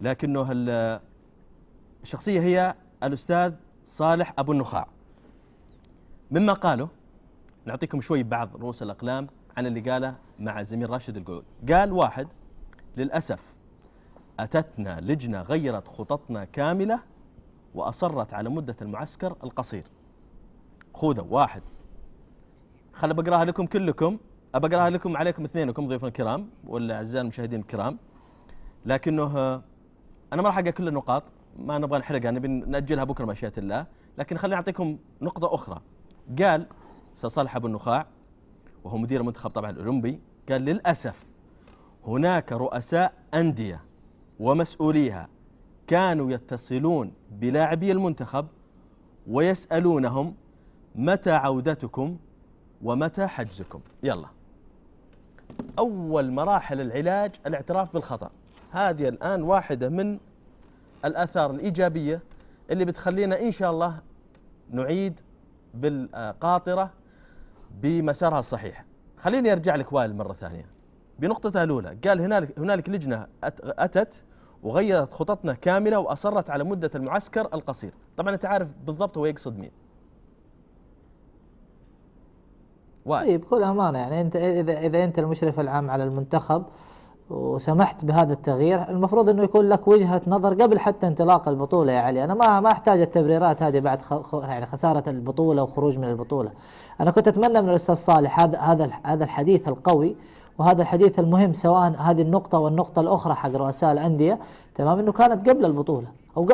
Speaker 1: لكنه الشخصية هي الأستاذ صالح أبو النخاع مما قاله نعطيكم شوي بعض رؤوس الأقلام عن اللي قاله مع الزميل راشد القعود قال واحد للأسف أتتنا لجنة غيرت خططنا كاملة وأصرت على مدة المعسكر القصير خذوا واحد خل بقراها لكم كلكم ابى اقراها لكم عليكم اثنينكم ضيوفنا الكرام والأعزاء المشاهدين الكرام لكنه انا ما راح اقرا كل النقاط ما نبغى نحرقها نبي ناجلها بكره مشيئه الله لكن خليني اعطيكم نقطه اخرى قال استاذ صالح ابو النخاع وهو مدير المنتخب طبعا الاولمبي قال للاسف هناك رؤساء انديه ومسؤوليها كانوا يتصلون بلاعبي المنتخب ويسالونهم متى عودتكم ومتى حجزكم يلا أول مراحل العلاج الاعتراف بالخطأ هذه الآن واحدة من الآثار الإيجابية اللي بتخلينا إن شاء الله نعيد بالقاطرة بمسارها الصحيح خليني أرجع لك وائل مرة ثانية بنقطتها الأولى قال هنالك, هنالك لجنة أتت وغيرت خططنا كاملة وأصرت على مدة المعسكر القصير طبعا أنت عارف بالضبط هو يقصد مين
Speaker 3: واحد. طيب بكل امانه يعني انت اذا اذا انت المشرف العام على المنتخب وسمحت بهذا التغيير المفروض انه يكون لك وجهه نظر قبل حتى انطلاق البطوله يا علي انا ما ما احتاج التبريرات هذه بعد يعني خساره البطوله وخروج من البطوله انا كنت اتمنى من الاستاذ صالح هذا هذا هذا الحديث القوي وهذا الحديث المهم سواء هذه النقطه والنقطه الاخرى حق رؤساء الانديه تمام انه كانت قبل البطوله او,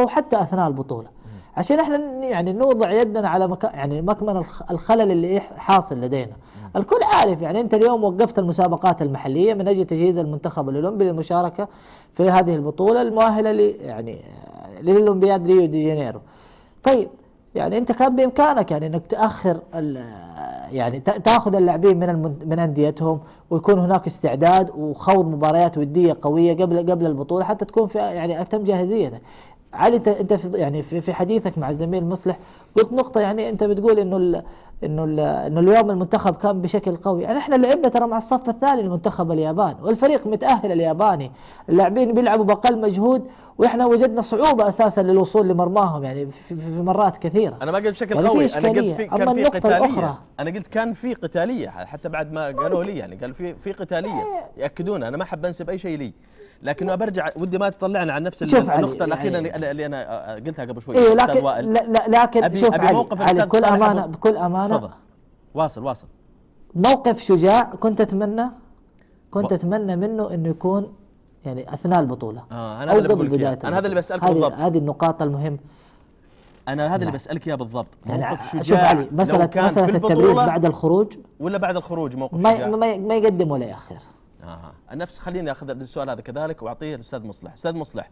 Speaker 3: أو حتى اثناء البطوله عشان احنا يعني نوضع يدنا على مك... يعني مكمن الخلل اللي حاصل لدينا الكل عارف يعني انت اليوم وقفت المسابقات المحليه من اجل تجهيز المنتخب الاولمبي للمشاركه في هذه البطوله المؤهله ل... يعني للاولمبياد ريو دي جانيرو طيب يعني انت كان بامكانك يعني انك تاخر يعني تاخذ اللاعبين من المن... من انديتهم ويكون هناك استعداد وخوض مباريات وديه قويه قبل قبل البطوله حتى تكون في يعني اتم جاهزيتك، علي انت انت في يعني في حديثك مع الزميل مصلح قلت نقطه يعني انت بتقول انه الـ انه الـ انه اليوم المنتخب كان بشكل قوي، يعني احنا لعبنا ترى مع الصف الثاني المنتخب اليابان والفريق متاهل الياباني، اللاعبين بيلعبوا باقل مجهود واحنا وجدنا صعوبه اساسا للوصول لمرماهم يعني في, في مرات كثيره. انا
Speaker 1: ما قلت بشكل يعني قوي، انا قلت في كان في قتاليه، الأخرى انا قلت كان في قتاليه حتى بعد ما قالوا لي يعني قالوا في في قتاليه إيه. ياكدون انا ما أحب انسب اي شيء لي. لكن برجع ودي ما تطلعنا عن نفس شوف النقطه الاخيره يعني اللي انا قلتها قبل شوي إيه لكن وائل. لا لكن أبي شوف أبي علي, علي بكل امانه بكل امانه تفضل واصل واصل
Speaker 3: موقف شجاع كنت اتمنى كنت اتمنى منه انه يكون يعني اثناء البطوله
Speaker 1: آه انا او قبل بدايه انا هذا اللي بسالك بالضبط
Speaker 3: هذه النقاط المهم
Speaker 1: انا هذا اللي بسالك اياه بالضبط موقف شجاع شوف علي مساله مساله التمرير بعد الخروج
Speaker 3: ولا بعد الخروج موقف شجاع ما, ما يقدم ولا ياخر
Speaker 1: آه. نفس خليني اخذ السؤال هذا كذلك واعطيه الاستاذ مصلح استاذ مصلح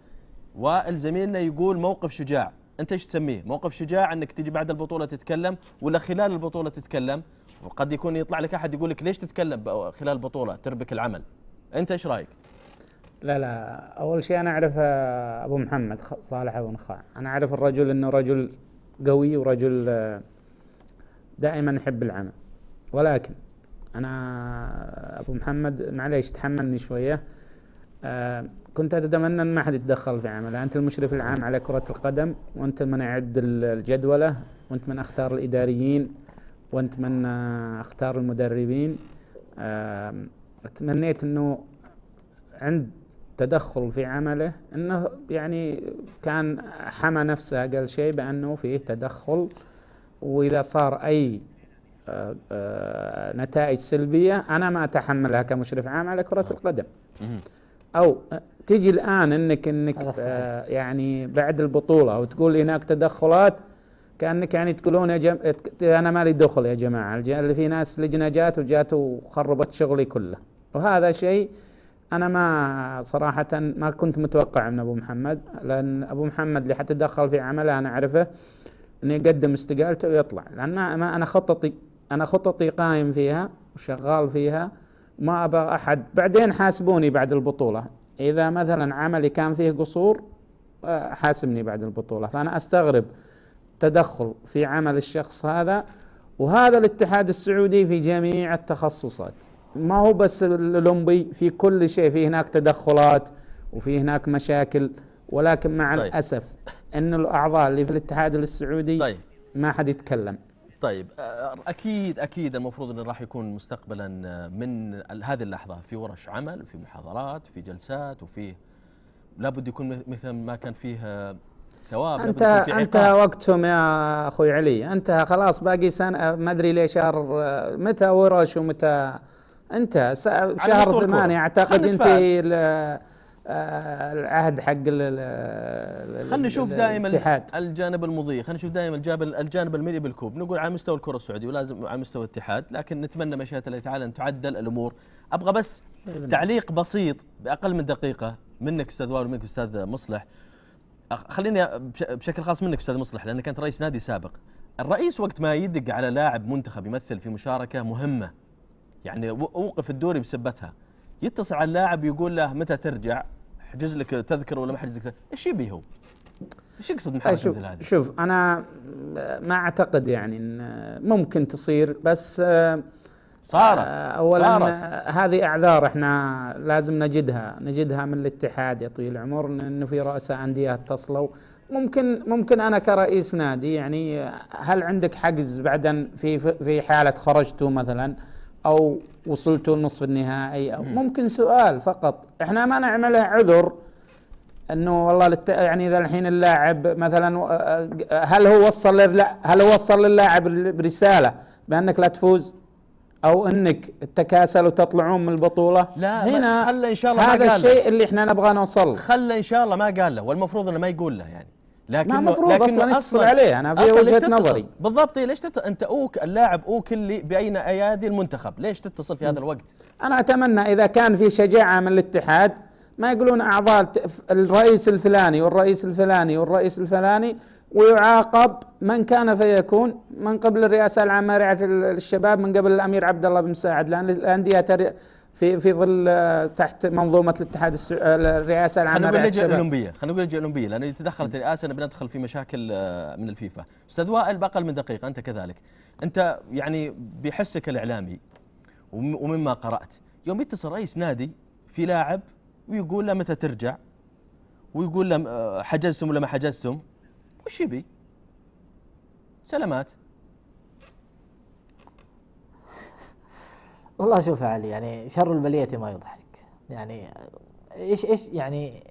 Speaker 1: وائل زميلنا يقول موقف شجاع انت ايش تسميه موقف شجاع انك تجي بعد البطوله تتكلم ولا خلال البطوله تتكلم وقد يكون يطلع لك احد يقول لك ليش تتكلم خلال
Speaker 2: البطوله تربك العمل انت ايش رايك لا لا اول شيء انا اعرف آه، ابو محمد صالح ابو نخاع انا اعرف الرجل انه رجل قوي ورجل آه، دائما يحب العمل ولكن انا ابو محمد معليش تحملني شويه آه كنت اتمنى ان ما حد يتدخل في عمله انت المشرف العام على كره القدم وانت من اعد الجدوله وانت من اختار الاداريين وانت من آه، اختار المدربين آه تمنيت انه عند تدخل في عمله انه يعني كان حمى نفسه اقل شيء بانه فيه تدخل واذا صار اي آه، آه، نتائج سلبيه انا ما اتحملها كمشرف عام على كره نعم. القدم او تجي الان انك انك آه، يعني بعد البطوله وتقول هناك تدخلات كانك يعني تقولون يا جم... انا مالي دخل يا جماعه اللي في ناس لجنه جات وجات وخربت شغلي كله وهذا شيء انا ما صراحه ما كنت متوقع من ابو محمد لان ابو محمد اللي حتى دخل في عمله انا اعرفه انه يقدم استقالته ويطلع لان ما, ما انا خططي أنا خططي قائم فيها وشغال فيها ما أبغى أحد بعدين حاسبوني بعد البطولة إذا مثلا عملي كان فيه قصور آه، حاسبني بعد البطولة فأنا أستغرب تدخل في عمل الشخص هذا وهذا الاتحاد السعودي في جميع التخصصات ما هو بس الأولمبي في كل شيء في هناك تدخلات وفي هناك مشاكل ولكن مع طيب. الأسف أن الأعضاء اللي في الاتحاد السعودي طيب. ما حد يتكلم
Speaker 1: طيب اكيد اكيد المفروض انه راح يكون مستقبلا من هذه اللحظه في ورش عمل وفي محاضرات وفي جلسات وفي لابد يكون مثل ما كان فيه ثواب انت في انت
Speaker 2: وقتهم يا اخوي علي انت خلاص باقي سنه ما ادري ليه شهر متى ورش ومتى انت شهر ثمانية اعتقد ينتهي العهد حق خلينا نشوف دائما
Speaker 1: الجانب المضيء خلينا نشوف دائما الجانب الجانب المليء بالكوب نقول على مستوى الكره السعوديه ولازم على مستوى الاتحاد لكن نتمنى مشيئه الله تعالى ان تعدل الامور ابغى بس تعليق بسيط باقل من دقيقه منك استاذ وائل ومنك استاذ مصلح خليني بشكل خاص منك استاذ مصلح لانك كنت رئيس نادي سابق الرئيس وقت ما يدق على لاعب منتخب يمثل في مشاركه مهمه يعني اوقف الدوري بسبتها يتصل على اللاعب يقول له متى ترجع حجز لك تذكره ولا ما حجز لك تذكره ايش يبي هو؟ ايش يقصد من حاجه مثل هذه؟
Speaker 2: شوف انا ما اعتقد يعني ان ممكن تصير بس صارت آه، اولا صارت. هذه اعذار احنا لازم نجدها نجدها من الاتحاد يا طويل العمر انه في رؤساء انديه اتصلوا ممكن ممكن انا كرئيس نادي يعني هل عندك حجز بعدا في في حاله خرجتوا مثلا او وصلتوا نصف النهائي او ممكن سؤال فقط احنا ما نعمله عذر انه والله للت... يعني اذا الحين اللاعب مثلا آه، آه، هل هو وصل لا هل هو وصل للاعب برساله بانك لا تفوز او انك تكاسل وتطلعون من البطوله
Speaker 1: لا هنا خلى ان شاء الله هذا الشيء اللي احنا نبغى نوصل خلى ان شاء الله ما قال له والمفروض انه ما يقول له يعني لكن ما المفروض اصلا اصلا عليه انا في وجهه نظري بالضبط
Speaker 2: ليش تت... انت اوك اللاعب اوك اللي باين ايادي المنتخب ليش تتصل في هذا الوقت انا اتمنى اذا كان في شجاعه من الاتحاد ما يقولون اعضاء الرئيس الفلاني والرئيس الفلاني والرئيس الفلاني ويعاقب من كان فيكون من قبل الرئاسه العامه رعايه الشباب من قبل الامير عبد الله بن مساعد لان الانديه في في ظل تحت منظومه الاتحاد آه، الرئاسه العامه خلينا نقول اللجنه الاولمبيه
Speaker 1: خلينا نقول اللجنه الاولمبيه اذا تدخلت الرئاسه نبي ندخل في مشاكل آه، من الفيفا استاذ وائل باقل من دقيقه انت كذلك انت يعني بحسك الاعلامي ومما قرات يوم يتصل رئيس نادي في لاعب ويقول له متى ترجع ويقول له آه، حجزتم ولا ما حجزتم وش يبي سلامات
Speaker 3: والله شوف يا علي يعني شر البلية ما يضحك يعني ايش ايش يعني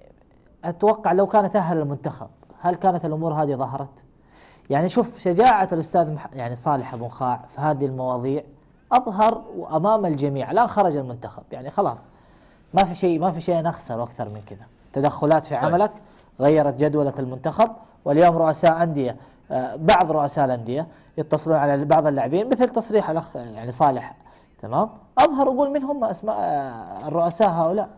Speaker 3: اتوقع لو كان تاهل المنتخب هل كانت الامور هذه ظهرت؟ يعني شوف شجاعة الأستاذ مح... يعني صالح أبو نخاع في هذه المواضيع أظهر وأمام الجميع الآن خرج المنتخب يعني خلاص ما في شيء ما في شيء نخسر أكثر من كذا تدخلات في طيب. عملك غيرت جدولة المنتخب واليوم رؤساء أندية آه، بعض رؤساء الأندية يتصلون على بعض اللاعبين مثل تصريح الأخ يعني صالح تمام اظهر اقول من هم اسماء الرؤساء هؤلاء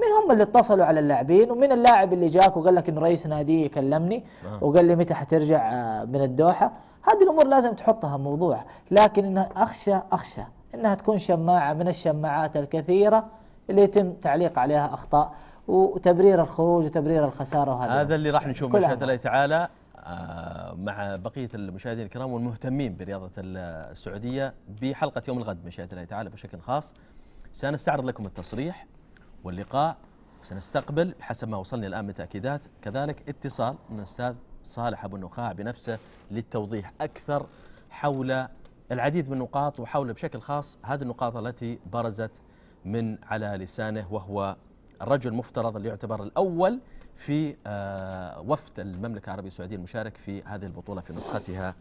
Speaker 3: من هم اللي اتصلوا على اللاعبين ومن اللاعب اللي جاك وقال لك ان رئيس نادي كلمني نعم. وقال لي متى حترجع آه، من الدوحه هذه الامور لازم تحطها موضوع لكن إن اخشى اخشى انها تكون شماعه من الشماعات الكثيره اللي يتم تعليق عليها اخطاء وتبرير الخروج وتبرير الخساره وهذا هذا اللي راح نشوفه باذن
Speaker 1: الله تعالى آه، مع بقيه المشاهدين الكرام والمهتمين برياضه السعوديه بحلقه يوم الغد من الله تعالى بشكل خاص سنستعرض لكم التصريح واللقاء سنستقبل حسب ما وصلني الان من تاكيدات كذلك اتصال من الاستاذ صالح ابو النخاع بنفسه للتوضيح اكثر حول العديد من النقاط وحول بشكل خاص هذه النقاط التي برزت من على لسانه وهو الرجل المفترض اللي يعتبر الاول في آه، وفد المملكة العربية السعودية المشارك في هذه البطولة في نسختها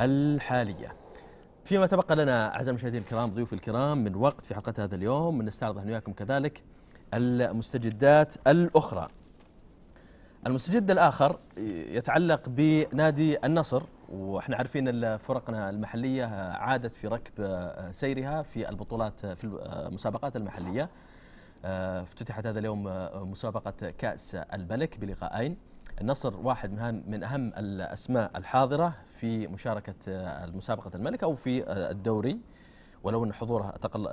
Speaker 1: الحالية فيما تبقى لنا أعزائي المشاهدين الكرام ضيوف الكرام من وقت في حلقة هذا اليوم نستعرض أن وياكم كذلك المستجدات الأخرى المستجد الآخر يتعلق بنادي النصر واحنا عارفين فرقنا المحلية عادت في ركب سيرها في البطولات في المسابقات المحلية آه، افتتحت هذا اليوم آه، مسابقة كأس الملك بلقاءين النصر واحد من من اهم الاسماء الحاضره في مشاركه آه، مسابقه الملك او في الدوري ولو ان حضورها تقل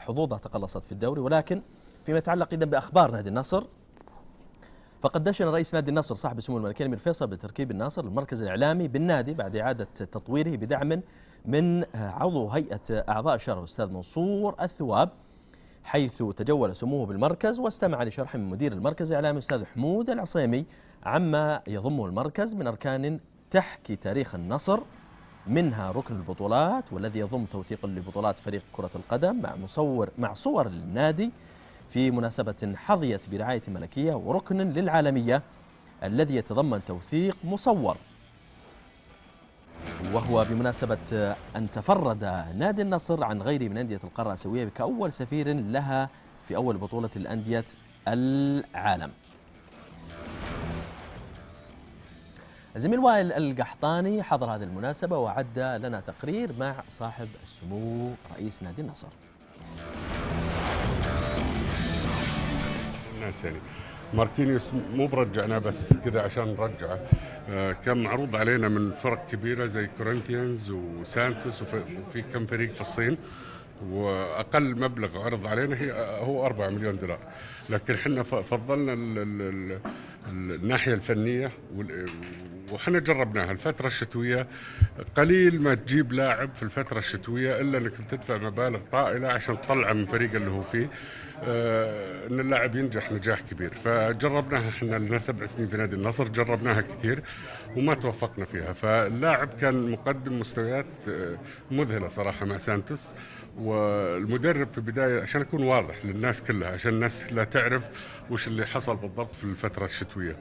Speaker 1: حظوظها تقلصت في الدوري ولكن فيما يتعلق اذا باخبار نادي النصر فقد دشن رئيس نادي النصر صاحب السمو الملكي الامير فيصل بتركيب النصر المركز الاعلامي بالنادي بعد اعاده تطويره بدعم من عضو هيئه اعضاء الشرف الاستاذ منصور الثواب حيث تجول سموه بالمركز واستمع لشرح من مدير المركز الإعلامي الأستاذ حمود العصيمي عما يضمه المركز من أركان تحكي تاريخ النصر منها ركن البطولات والذي يضم توثيق لبطولات فريق كرة القدم مع مصور مع صور للنادي في مناسبة حظيت برعاية ملكية وركن للعالمية الذي يتضمن توثيق مصور وهو بمناسبة أن تفرد نادي النصر عن غيره من أندية القارة الآسيوية كأول سفير لها في أول بطولة الأندية العالم الزميل وائل القحطاني حضر هذه المناسبة وعد لنا تقرير مع صاحب السمو رئيس نادي النصر
Speaker 5: نعم، ماركينيوس مو برجعنا بس كذا عشان نرجعه آه، كان معروض علينا من فرق كبيره زي كورنتيانز وسانتوس وفي كم فريق في الصين واقل مبلغ عرض علينا هي هو 4 مليون دولار لكن احنا فضلنا الناحيه الفنيه وحنا جربناها الفترة الشتوية قليل ما تجيب لاعب في الفترة الشتوية إلا أنك تدفع مبالغ طائلة عشان تطلعه من الفريق اللي هو فيه آه أن اللاعب ينجح نجاح كبير فجربناها احنا لنا سبع سنين في نادي النصر جربناها كثير وما توفقنا فيها فاللاعب كان مقدم مستويات آه، مذهلة صراحة مع سانتوس والمدرب في البداية عشان أكون واضح للناس كلها عشان الناس لا تعرف وش اللي حصل بالضبط في الفترة الشتوية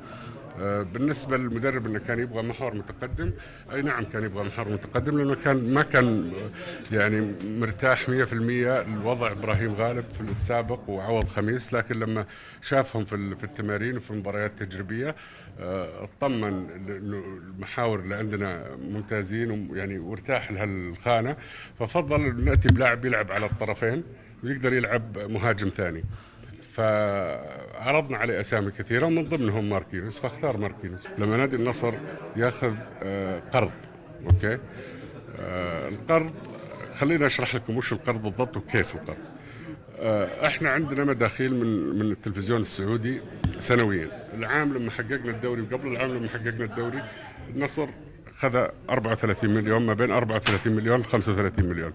Speaker 5: آه، بالنسبه للمدرب انه كان يبغى محور متقدم اي نعم كان يبغى محور متقدم لانه كان ما كان آه، يعني مرتاح 100% لوضع ابراهيم غالب في السابق وعوض خميس لكن لما شافهم في في التمارين وفي المباريات التجريبيه آه، اطمن المحاور اللي عندنا ممتازين يعني وارتاح لهالخانه ففضل ناتي بلاعب يلعب على الطرفين ويقدر يلعب مهاجم ثاني فعرضنا عليه اسامي كثيره من ضمنهم ماركينوس فاختار ماركينوس لما نادي النصر ياخذ آه، قرض اوكي آه، القرض خليني اشرح لكم وش القرض بالضبط وكيف القرض آه، احنا عندنا مداخيل من من التلفزيون السعودي سنويا العام لما حققنا الدوري وقبل العام لما حققنا الدوري النصر خذ 34 مليون ما بين 34 مليون 35 مليون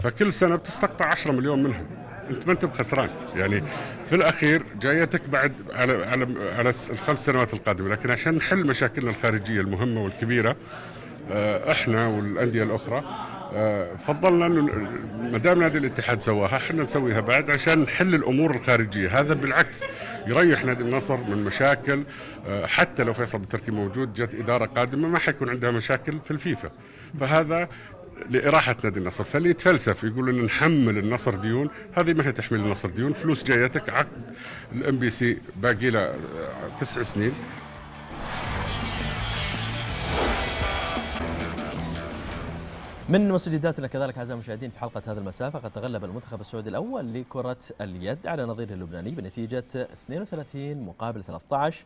Speaker 5: فكل سنه بتستقطع 10 مليون منهم انت ما انت بخسران يعني في الاخير جايتك بعد على على على الخمس سنوات القادمه لكن عشان نحل مشاكلنا الخارجيه المهمه والكبيره آه، احنا والانديه الاخرى آه، فضلنا انه ما دام نادي الاتحاد سواها احنا نسويها بعد عشان نحل الامور الخارجيه، هذا بالعكس يريح نادي النصر من مشاكل آه، حتى لو فيصل بالتركي موجود جت اداره قادمه ما حيكون عندها مشاكل في الفيفا، فهذا لإراحة نادي النصر فاللي يتفلسف يقول أن نحمل النصر ديون هذه ما هي تحمل النصر ديون فلوس جايتك عقد الام بي سي باقي له تسع سنين
Speaker 1: من مسجداتنا كذلك اعزائي المشاهدين في حلقه هذا المساء فقد تغلب المنتخب السعودي الاول لكره اليد على نظيره اللبناني بنتيجه 32 مقابل 13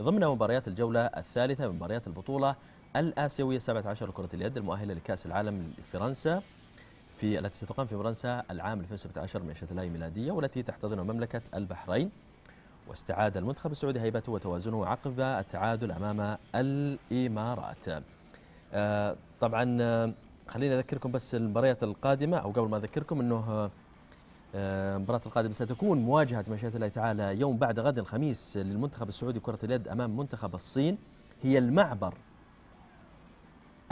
Speaker 1: ضمن مباريات الجوله الثالثه من مباريات البطوله الآسيوية 17 لكرة اليد المؤهلة لكأس العالم لفرنسا في التي ستقام في فرنسا العام 2017 من 20 ميلادية والتي تحتضنها مملكة البحرين واستعاد المنتخب السعودي هيبته وتوازنه عقب التعادل أمام الإمارات آه طبعا آه، خليني أذكركم بس المباريات القادمة أو قبل ما أذكركم أنه آه، المباراة القادمة ستكون مواجهة مشيئة الله تعالى يوم بعد غد الخميس للمنتخب السعودي كرة اليد أمام منتخب الصين هي المعبر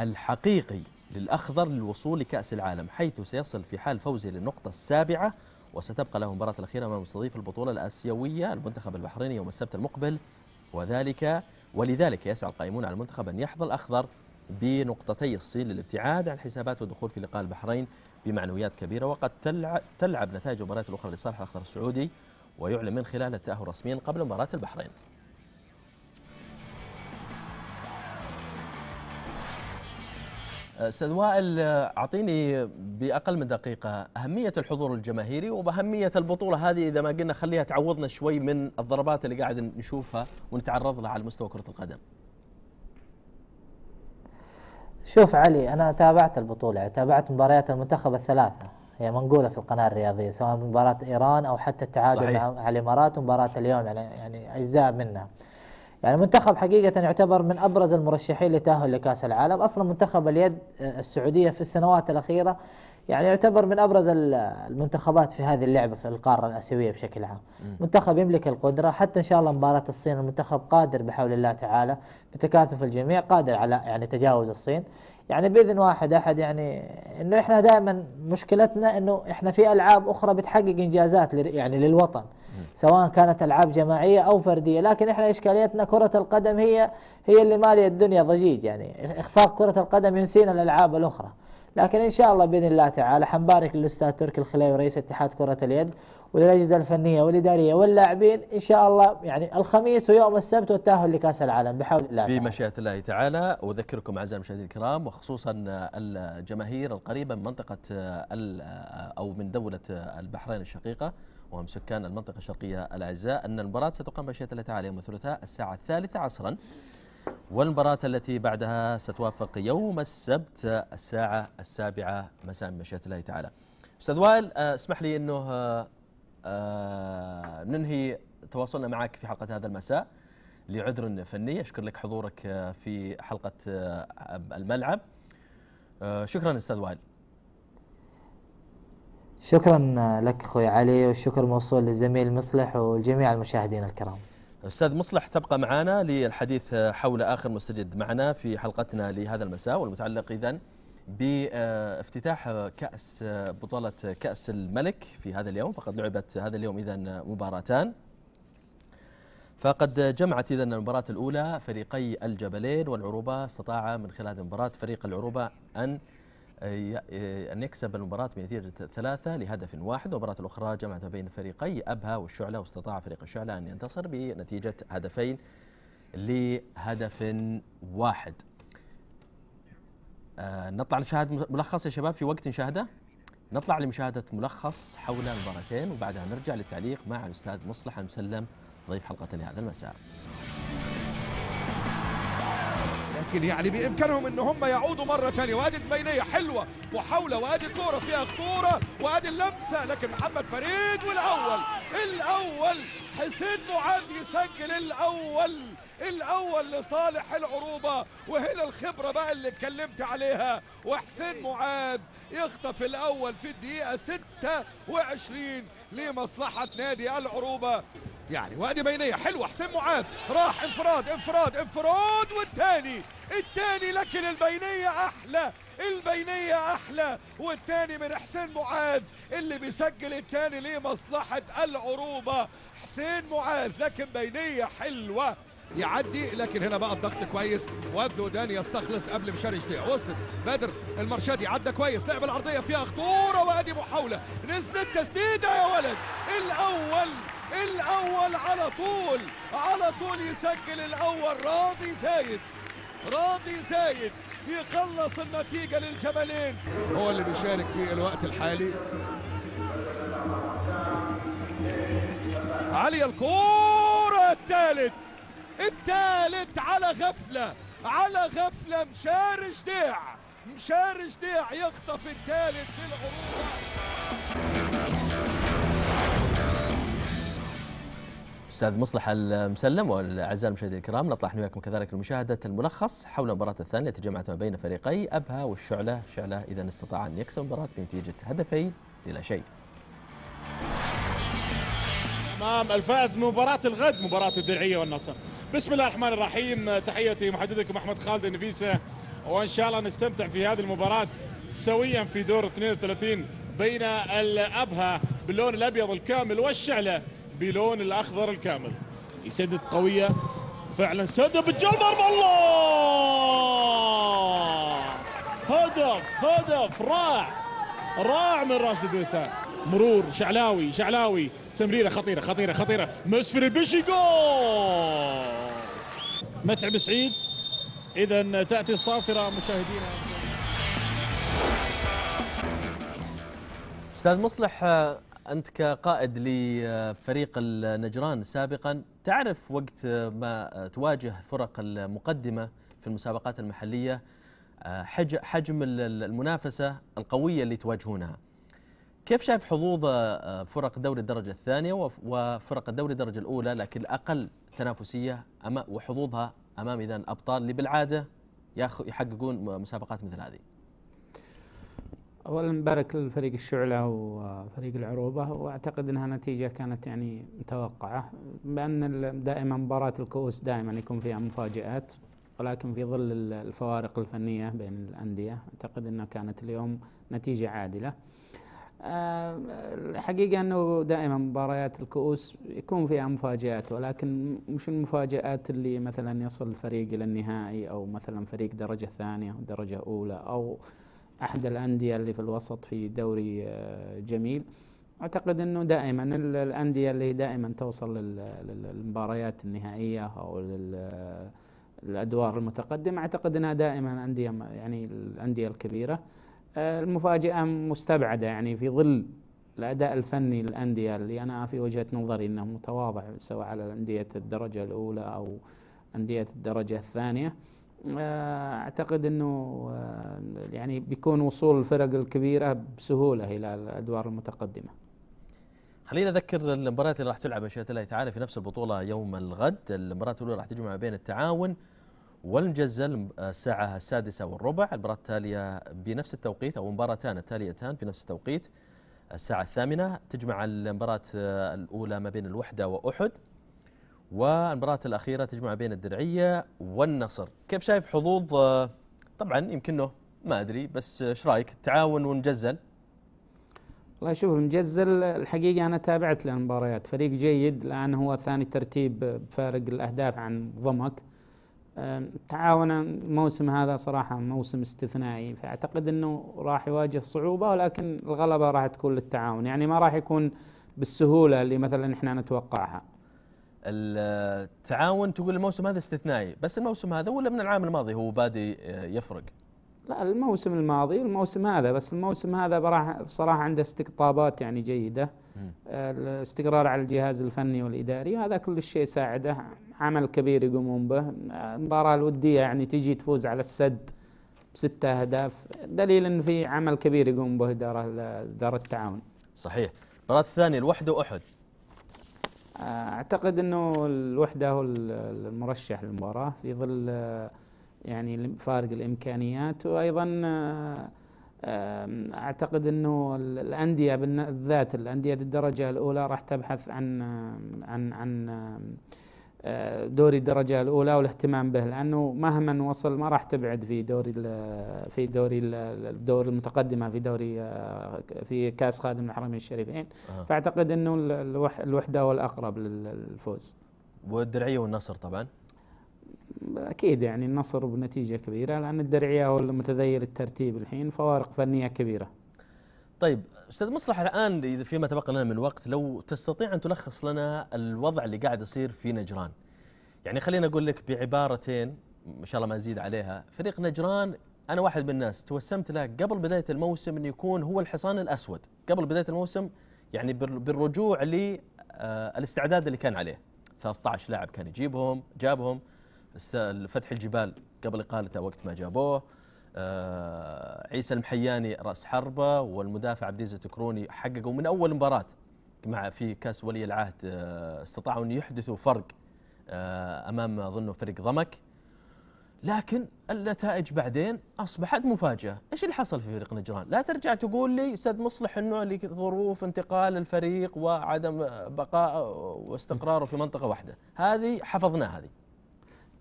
Speaker 1: الحقيقي للأخضر للوصول لكأس العالم حيث سيصل في حال فوزه للنقطة السابعة وستبقى له المباراة الأخيرة أمام مستضيف البطولة الآسيوية المنتخب البحريني يوم السبت المقبل وذلك ولذلك يسعى القائمون على المنتخب أن يحظى الأخضر بنقطتي الصين للابتعاد عن الحسابات والدخول في لقاء البحرين بمعنويات كبيرة وقد تلعب نتائج المباريات الأخرى لصالح الأخضر السعودي ويعلن من خلال التأهل رسميا قبل مباراة البحرين استاذ وائل اعطيني باقل من دقيقه اهميه الحضور الجماهيري وباهميه البطوله هذه اذا ما قلنا خليها تعوضنا شوي من الضربات اللي قاعد نشوفها ونتعرض لها
Speaker 3: على مستوى كره القدم. شوف علي انا تابعت البطوله تابعت مباريات المنتخب الثلاثه هي منقوله في القناه الرياضيه سواء مباراه ايران او حتى التعادل صحيح. مع الامارات ومباراه اليوم يعني يعني اجزاء منها. يعني المنتخب حقيقة يعتبر من أبرز المرشحين لتأهل لكأس العالم أصلا منتخب اليد آه، السعودية في السنوات الأخيرة يعني يعتبر من أبرز المنتخبات في هذه اللعبة في القارة الآسيوية بشكل عام م. منتخب يملك القدرة حتى إن شاء الله مباراة الصين المنتخب قادر بحول الله تعالى بتكاثف الجميع قادر على يعني تجاوز الصين يعني باذن واحد احد يعني انه احنا دائما مشكلتنا انه احنا في العاب اخرى بتحقق انجازات يعني للوطن سواء كانت العاب جماعيه او فرديه لكن احنا اشكاليتنا كره القدم هي هي اللي ماليه الدنيا ضجيج يعني اخفاق كره القدم ينسينا الالعاب الاخرى لكن ان شاء الله باذن الله تعالى حنبارك للاستاذ تركي الخليوي رئيس اتحاد كره اليد وللاجهزه الفنيه والاداريه واللاعبين ان شاء الله يعني الخميس ويوم السبت والتاهل لكاس العالم بحول الله بمشيئه
Speaker 1: الله تعالى أذكركم اعزائي المشاهدين الكرام وخصوصا الجماهير القريبه من منطقه او من دوله البحرين الشقيقه وهم سكان المنطقه الشرقيه الاعزاء ان المباراه ستقام بمشيئه الله تعالى يوم الثلاثاء الساعه الثالثه عصرا والمباراة التي بعدها ستوافق يوم السبت الساعة السابعة مساء بمشيئة الله تعالى. أستاذ وائل آه، اسمح لي أنه آه، آه، ننهي تواصلنا معك في حلقة هذا المساء لعذر فني أشكر لك حضورك آه، في حلقة آه، الملعب شكرا أستاذ وائل
Speaker 3: شكرا لك أخوي علي والشكر موصول للزميل مصلح وجميع المشاهدين الكرام
Speaker 1: أستاذ مصلح تبقى معنا للحديث حول آخر مستجد معنا في حلقتنا لهذا المساء والمتعلق إذن بافتتاح كأس بطولة كأس الملك في هذا اليوم فقد لعبت هذا اليوم إذا مباراتان فقد جمعت إذا المباراة الأولى فريقي الجبلين والعروبة استطاع من خلال هذه المباراة فريق العروبة أن أن يكسب المباراة بنتيجة ثلاثة لهدف واحد والمباراة الأخرى جمعت بين فريقي أبها والشعلة واستطاع فريق الشعلة أن ينتصر بنتيجة هدفين لهدف واحد آه نطلع لمشاهدة ملخص يا شباب في وقت نشاهده نطلع لمشاهدة ملخص حول المباراتين وبعدها نرجع للتعليق مع الأستاذ مصلح المسلم ضيف حلقة لهذا المساء
Speaker 6: لكن يعني بامكانهم ان هم يعودوا مره ثانيه وادي البينيه حلوه محاوله وادي كوره فيها خطوره وادي اللمسه لكن محمد فريد والاول الاول حسين معاذ يسجل الاول الاول لصالح العروبه وهنا الخبره بقى اللي اتكلمت عليها وحسين معاذ يخطف الاول في الدقيقه 26 لمصلحه نادي العروبه يعني وادي بينيه حلوه حسين معاذ راح انفراد انفراد انفراد والتاني التاني لكن البينيه احلى البينيه احلى والتاني من حسين معاذ اللي بيسجل التاني لمصلحه العروبه حسين معاذ لكن بينيه حلوه يعدي لكن هنا بقى الضغط كويس وابدو دان يستخلص قبل مشاري شديه وصلت بدر المرشدي عدى كويس لعب العرضيه فيها خطوره وادي محاوله نزلت تسديده يا ولد الاول الاول على طول على طول يسجل الاول راضي زايد راضي زايد يخلص النتيجه للجبلين هو اللي بيشارك في الوقت الحالي علي الكوره الثالث الثالث على غفلة على غفلة مشاري جديع مشاري جديع يخطف الثالث بالعروضة
Speaker 1: استاذ مصلح المسلم والاعزاء المشاهدين الكرام نطلع احنا وياكم كذلك لمشاهده الملخص حول المباراه الثانيه التي جمعت ما بين فريقي ابها والشعله،
Speaker 6: شعله اذا استطاع
Speaker 1: ان يكسب المباراه بنتيجه هدفين للا شيء.
Speaker 6: امام الفائز بمباراه مباراه الغد مباراه الدرعيه والنصر. بسم الله الرحمن الرحيم تحياتي محددكم احمد خالد النفيسه وان شاء الله نستمتع في هذه المباراه سويا في دور 32 بين الابها باللون الابيض الكامل والشعله بلون الاخضر الكامل يسدد قويه فعلا سدد بالجول مرمى الله هدف هدف رائع رائع من راشد وسام مرور شعلاوي شعلاوي تمريره خطيره خطيره خطيره مسفري بيشي جول متعب سعيد اذا تاتي الصافره مشاهدينا
Speaker 1: استاذ مصلح انت كقائد لفريق النجران سابقا تعرف وقت ما تواجه فرق المقدمه في المسابقات المحليه حجم المنافسه القويه اللي تواجهونها كيف شايف حظوظ آه، فرق دوري الدرجة الثانية وفرق الدوري الدرجة الأولى لكن أقل تنافسية وحظوظها أمام إذا الأبطال اللي بالعادة يحققون مسابقات مثل هذه
Speaker 2: اولا نبارك لفريق الشعله وفريق العروبه واعتقد انها نتيجه كانت يعني متوقعه بان دائما مباراه الكؤوس دائما يكون فيها مفاجات ولكن في ظل الفوارق الفنيه بين الانديه اعتقد انها كانت اليوم نتيجه عادله آه، الحقيقة أنه دائما مباريات الكؤوس يكون فيها مفاجآت ولكن مش المفاجآت اللي مثلا يصل فريق إلى النهائي أو مثلا فريق درجة ثانية أو درجة أولى أو أحد الأندية اللي في الوسط في دوري آه، جميل أعتقد أنه دائما الأندية اللي دائما توصل للمباريات النهائية أو آه، الأدوار المتقدمة أعتقد أنها دائما أندية يعني الأندية الكبيرة آه، المفاجأة مستبعدة يعني في ظل الأداء الفني للأندية اللي أنا في وجهة نظري أنه متواضع سواء على أندية الدرجة الأولى أو أندية الدرجة الثانية آه، أعتقد أنه آه، يعني بيكون وصول الفرق الكبيرة بسهولة إلى الأدوار المتقدمة
Speaker 1: خلينا اذكر المباريات اللي راح تلعب إن شاء الله تعالى في نفس البطوله يوم الغد، المباراه الاولى راح تجمع بين التعاون والمجزل آه، الساعة السادسة والربع المباراة التالية بنفس التوقيت أو مباراتان التاليتان في نفس التوقيت الساعة الثامنة تجمع المباراة آه، الأولى ما بين الوحدة وأحد والمباراة الأخيرة تجمع بين الدرعية والنصر كيف شايف حظوظ آه، طبعا يمكنه ما أدري بس ايش
Speaker 2: رايك التعاون ومجزل والله شوف المجزل الحقيقة أنا تابعت له المباريات فريق جيد الآن هو ثاني ترتيب بفارق الأهداف عن ضمك تعاون الموسم هذا صراحة موسم استثنائي فأعتقد أنه راح يواجه صعوبة ولكن الغلبة راح تكون للتعاون يعني ما راح يكون بالسهولة اللي مثلا إحنا نتوقعها التعاون تقول الموسم هذا استثنائي
Speaker 1: بس الموسم هذا ولا من العام الماضي هو بادي آه، يفرق
Speaker 2: لا الموسم الماضي والموسم هذا بس الموسم هذا براح بصراحة عنده استقطابات يعني جيدة الاستقرار على الجهاز الفني والإداري وهذا كل الشيء ساعده عمل كبير يقومون به المباراة الودية يعني تجي تفوز على السد بستة أهداف دليل أن في عمل كبير يقوم به إدارة إدارة التعاون صحيح المباراة الثانية الوحدة وأحد آه، أعتقد أنه الوحدة هو المرشح للمباراة في ظل آه، يعني فارق الإمكانيات وأيضا آه، اعتقد انه الانديه بالذات الانديه الدرجه الاولى راح تبحث عن عن عن دوري الدرجة الأولى والاهتمام به لأنه مهما وصل ما راح تبعد في دوري في دوري الدور المتقدمة في دوري في كأس خادم الحرمين الشريفين أه. فأعتقد أنه الوحدة هو الأقرب للفوز
Speaker 1: والدرعية والنصر طبعا
Speaker 2: أكيد يعني النصر بنتيجة كبيرة لأن الدرعية هو المتذيل الترتيب الحين فوارق فنية كبيرة
Speaker 1: طيب استاذ مصلح الان اذا فيما تبقى لنا من وقت لو تستطيع ان تلخص لنا الوضع اللي قاعد يصير في نجران. يعني خليني اقول لك بعبارتين ان شاء الله ما ازيد عليها، فريق نجران انا واحد من الناس توسمت له قبل بدايه الموسم انه يكون هو الحصان الاسود، قبل بدايه الموسم يعني بالرجوع للاستعداد آه، اللي كان عليه. 13 لاعب كان يجيبهم، جابهم فتح الجبال قبل اقالته وقت ما جابوه آه، عيسى المحياني راس حربه والمدافع عبد العزيز التكروني حققوا من اول مباراه مع في كاس ولي العهد آه، استطاعوا ان يحدثوا فرق آه، امام اظنه فريق ضمك لكن النتائج بعدين اصبحت مفاجاه، ايش اللي حصل في فريق نجران؟ لا ترجع تقول لي استاذ مصلح انه لظروف انتقال الفريق وعدم بقاء واستقراره في منطقه واحده، هذه حفظناها هذه.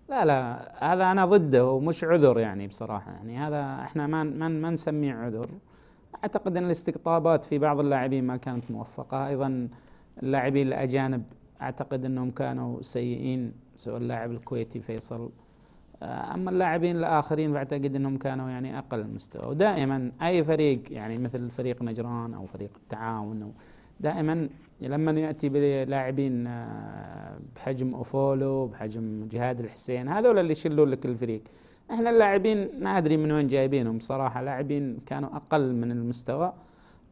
Speaker 2: لا لا هذا انا ضده ومش عذر يعني بصراحه يعني هذا احنا ما ما ما نسميه عذر اعتقد ان الاستقطابات في بعض اللاعبين ما كانت موفقه ايضا اللاعبين الاجانب اعتقد انهم كانوا سيئين سواء اللاعب الكويتي فيصل آه، اما اللاعبين الاخرين فاعتقد انهم كانوا يعني اقل مستوى ودائما اي فريق يعني مثل فريق نجران او فريق التعاون أو دائما لما ياتي بلاعبين آه، بحجم اوفولو بحجم جهاد الحسين هذول اللي يشلون لك الفريق احنا اللاعبين ما ادري من وين جايبينهم صراحه لاعبين كانوا اقل من المستوى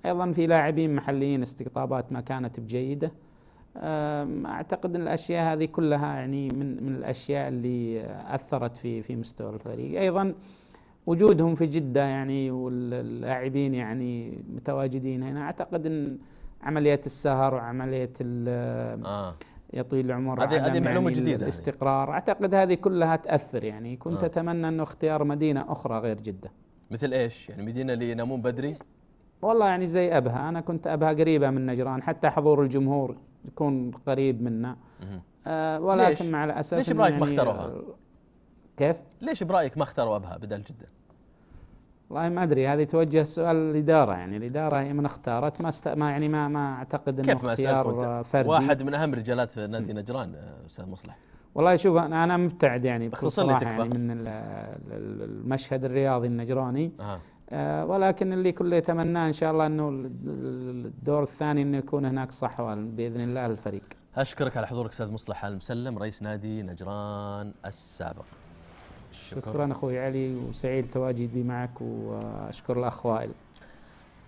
Speaker 2: ايضا في لاعبين محليين استقطابات ما كانت بجيده اعتقد ان الاشياء هذه كلها يعني من من الاشياء اللي اثرت في في مستوى الفريق ايضا وجودهم في جده يعني واللاعبين يعني متواجدين هنا اعتقد ان عمليه السهر وعمليه آه. يا طويل العمر هذه هذه معلومه يعني جديده الاستقرار يعني. اعتقد هذه كلها تاثر يعني كنت آه. اتمنى انه اختيار مدينه اخرى غير جده مثل ايش يعني مدينه اللي ينامون بدري والله يعني زي ابها انا كنت ابها قريبه من نجران حتى حضور الجمهور يكون قريب منا
Speaker 1: آه ولكن ليش؟ مع الاسف ليش برايك يعني ما اختاروها كيف ليش برايك ما اختاروا ابها بدل جده
Speaker 2: والله ما ادري هذه توجه سؤال الاداره يعني الاداره هي من اختارت ما, است... ما يعني ما ما اعتقد انه كيف اختيار فردي واحد
Speaker 1: من اهم رجالات نادي نجران استاذ مصلح
Speaker 2: والله شوف انا انا مبتعد يعني بخصوص يعني من المشهد الرياضي النجراني آه. آه ولكن اللي كله يتمناه ان شاء الله انه الدور الثاني انه يكون هناك صحوه باذن الله الفريق
Speaker 1: اشكرك على حضورك استاذ مصلح المسلم رئيس نادي نجران السابق
Speaker 2: شكرا, شكرا أخوي علي وسعيد تواجدي معك وأشكر الأخ وائل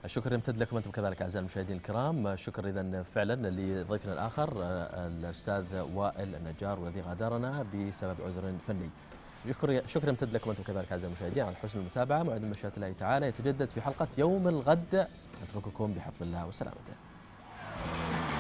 Speaker 1: الشكر يمتد لكم انتم كذلك اعزائي المشاهدين الكرام، شكر اذا فعلا لضيفنا الاخر الاستاذ وائل النجار والذي غادرنا بسبب عذر فني. شكر شكر يمتد لكم انتم كذلك اعزائي المشاهدين على حسن المتابعه، موعد مشيئه الله تعالى يتجدد في حلقه يوم الغد، نترككم بحفظ الله وسلامته.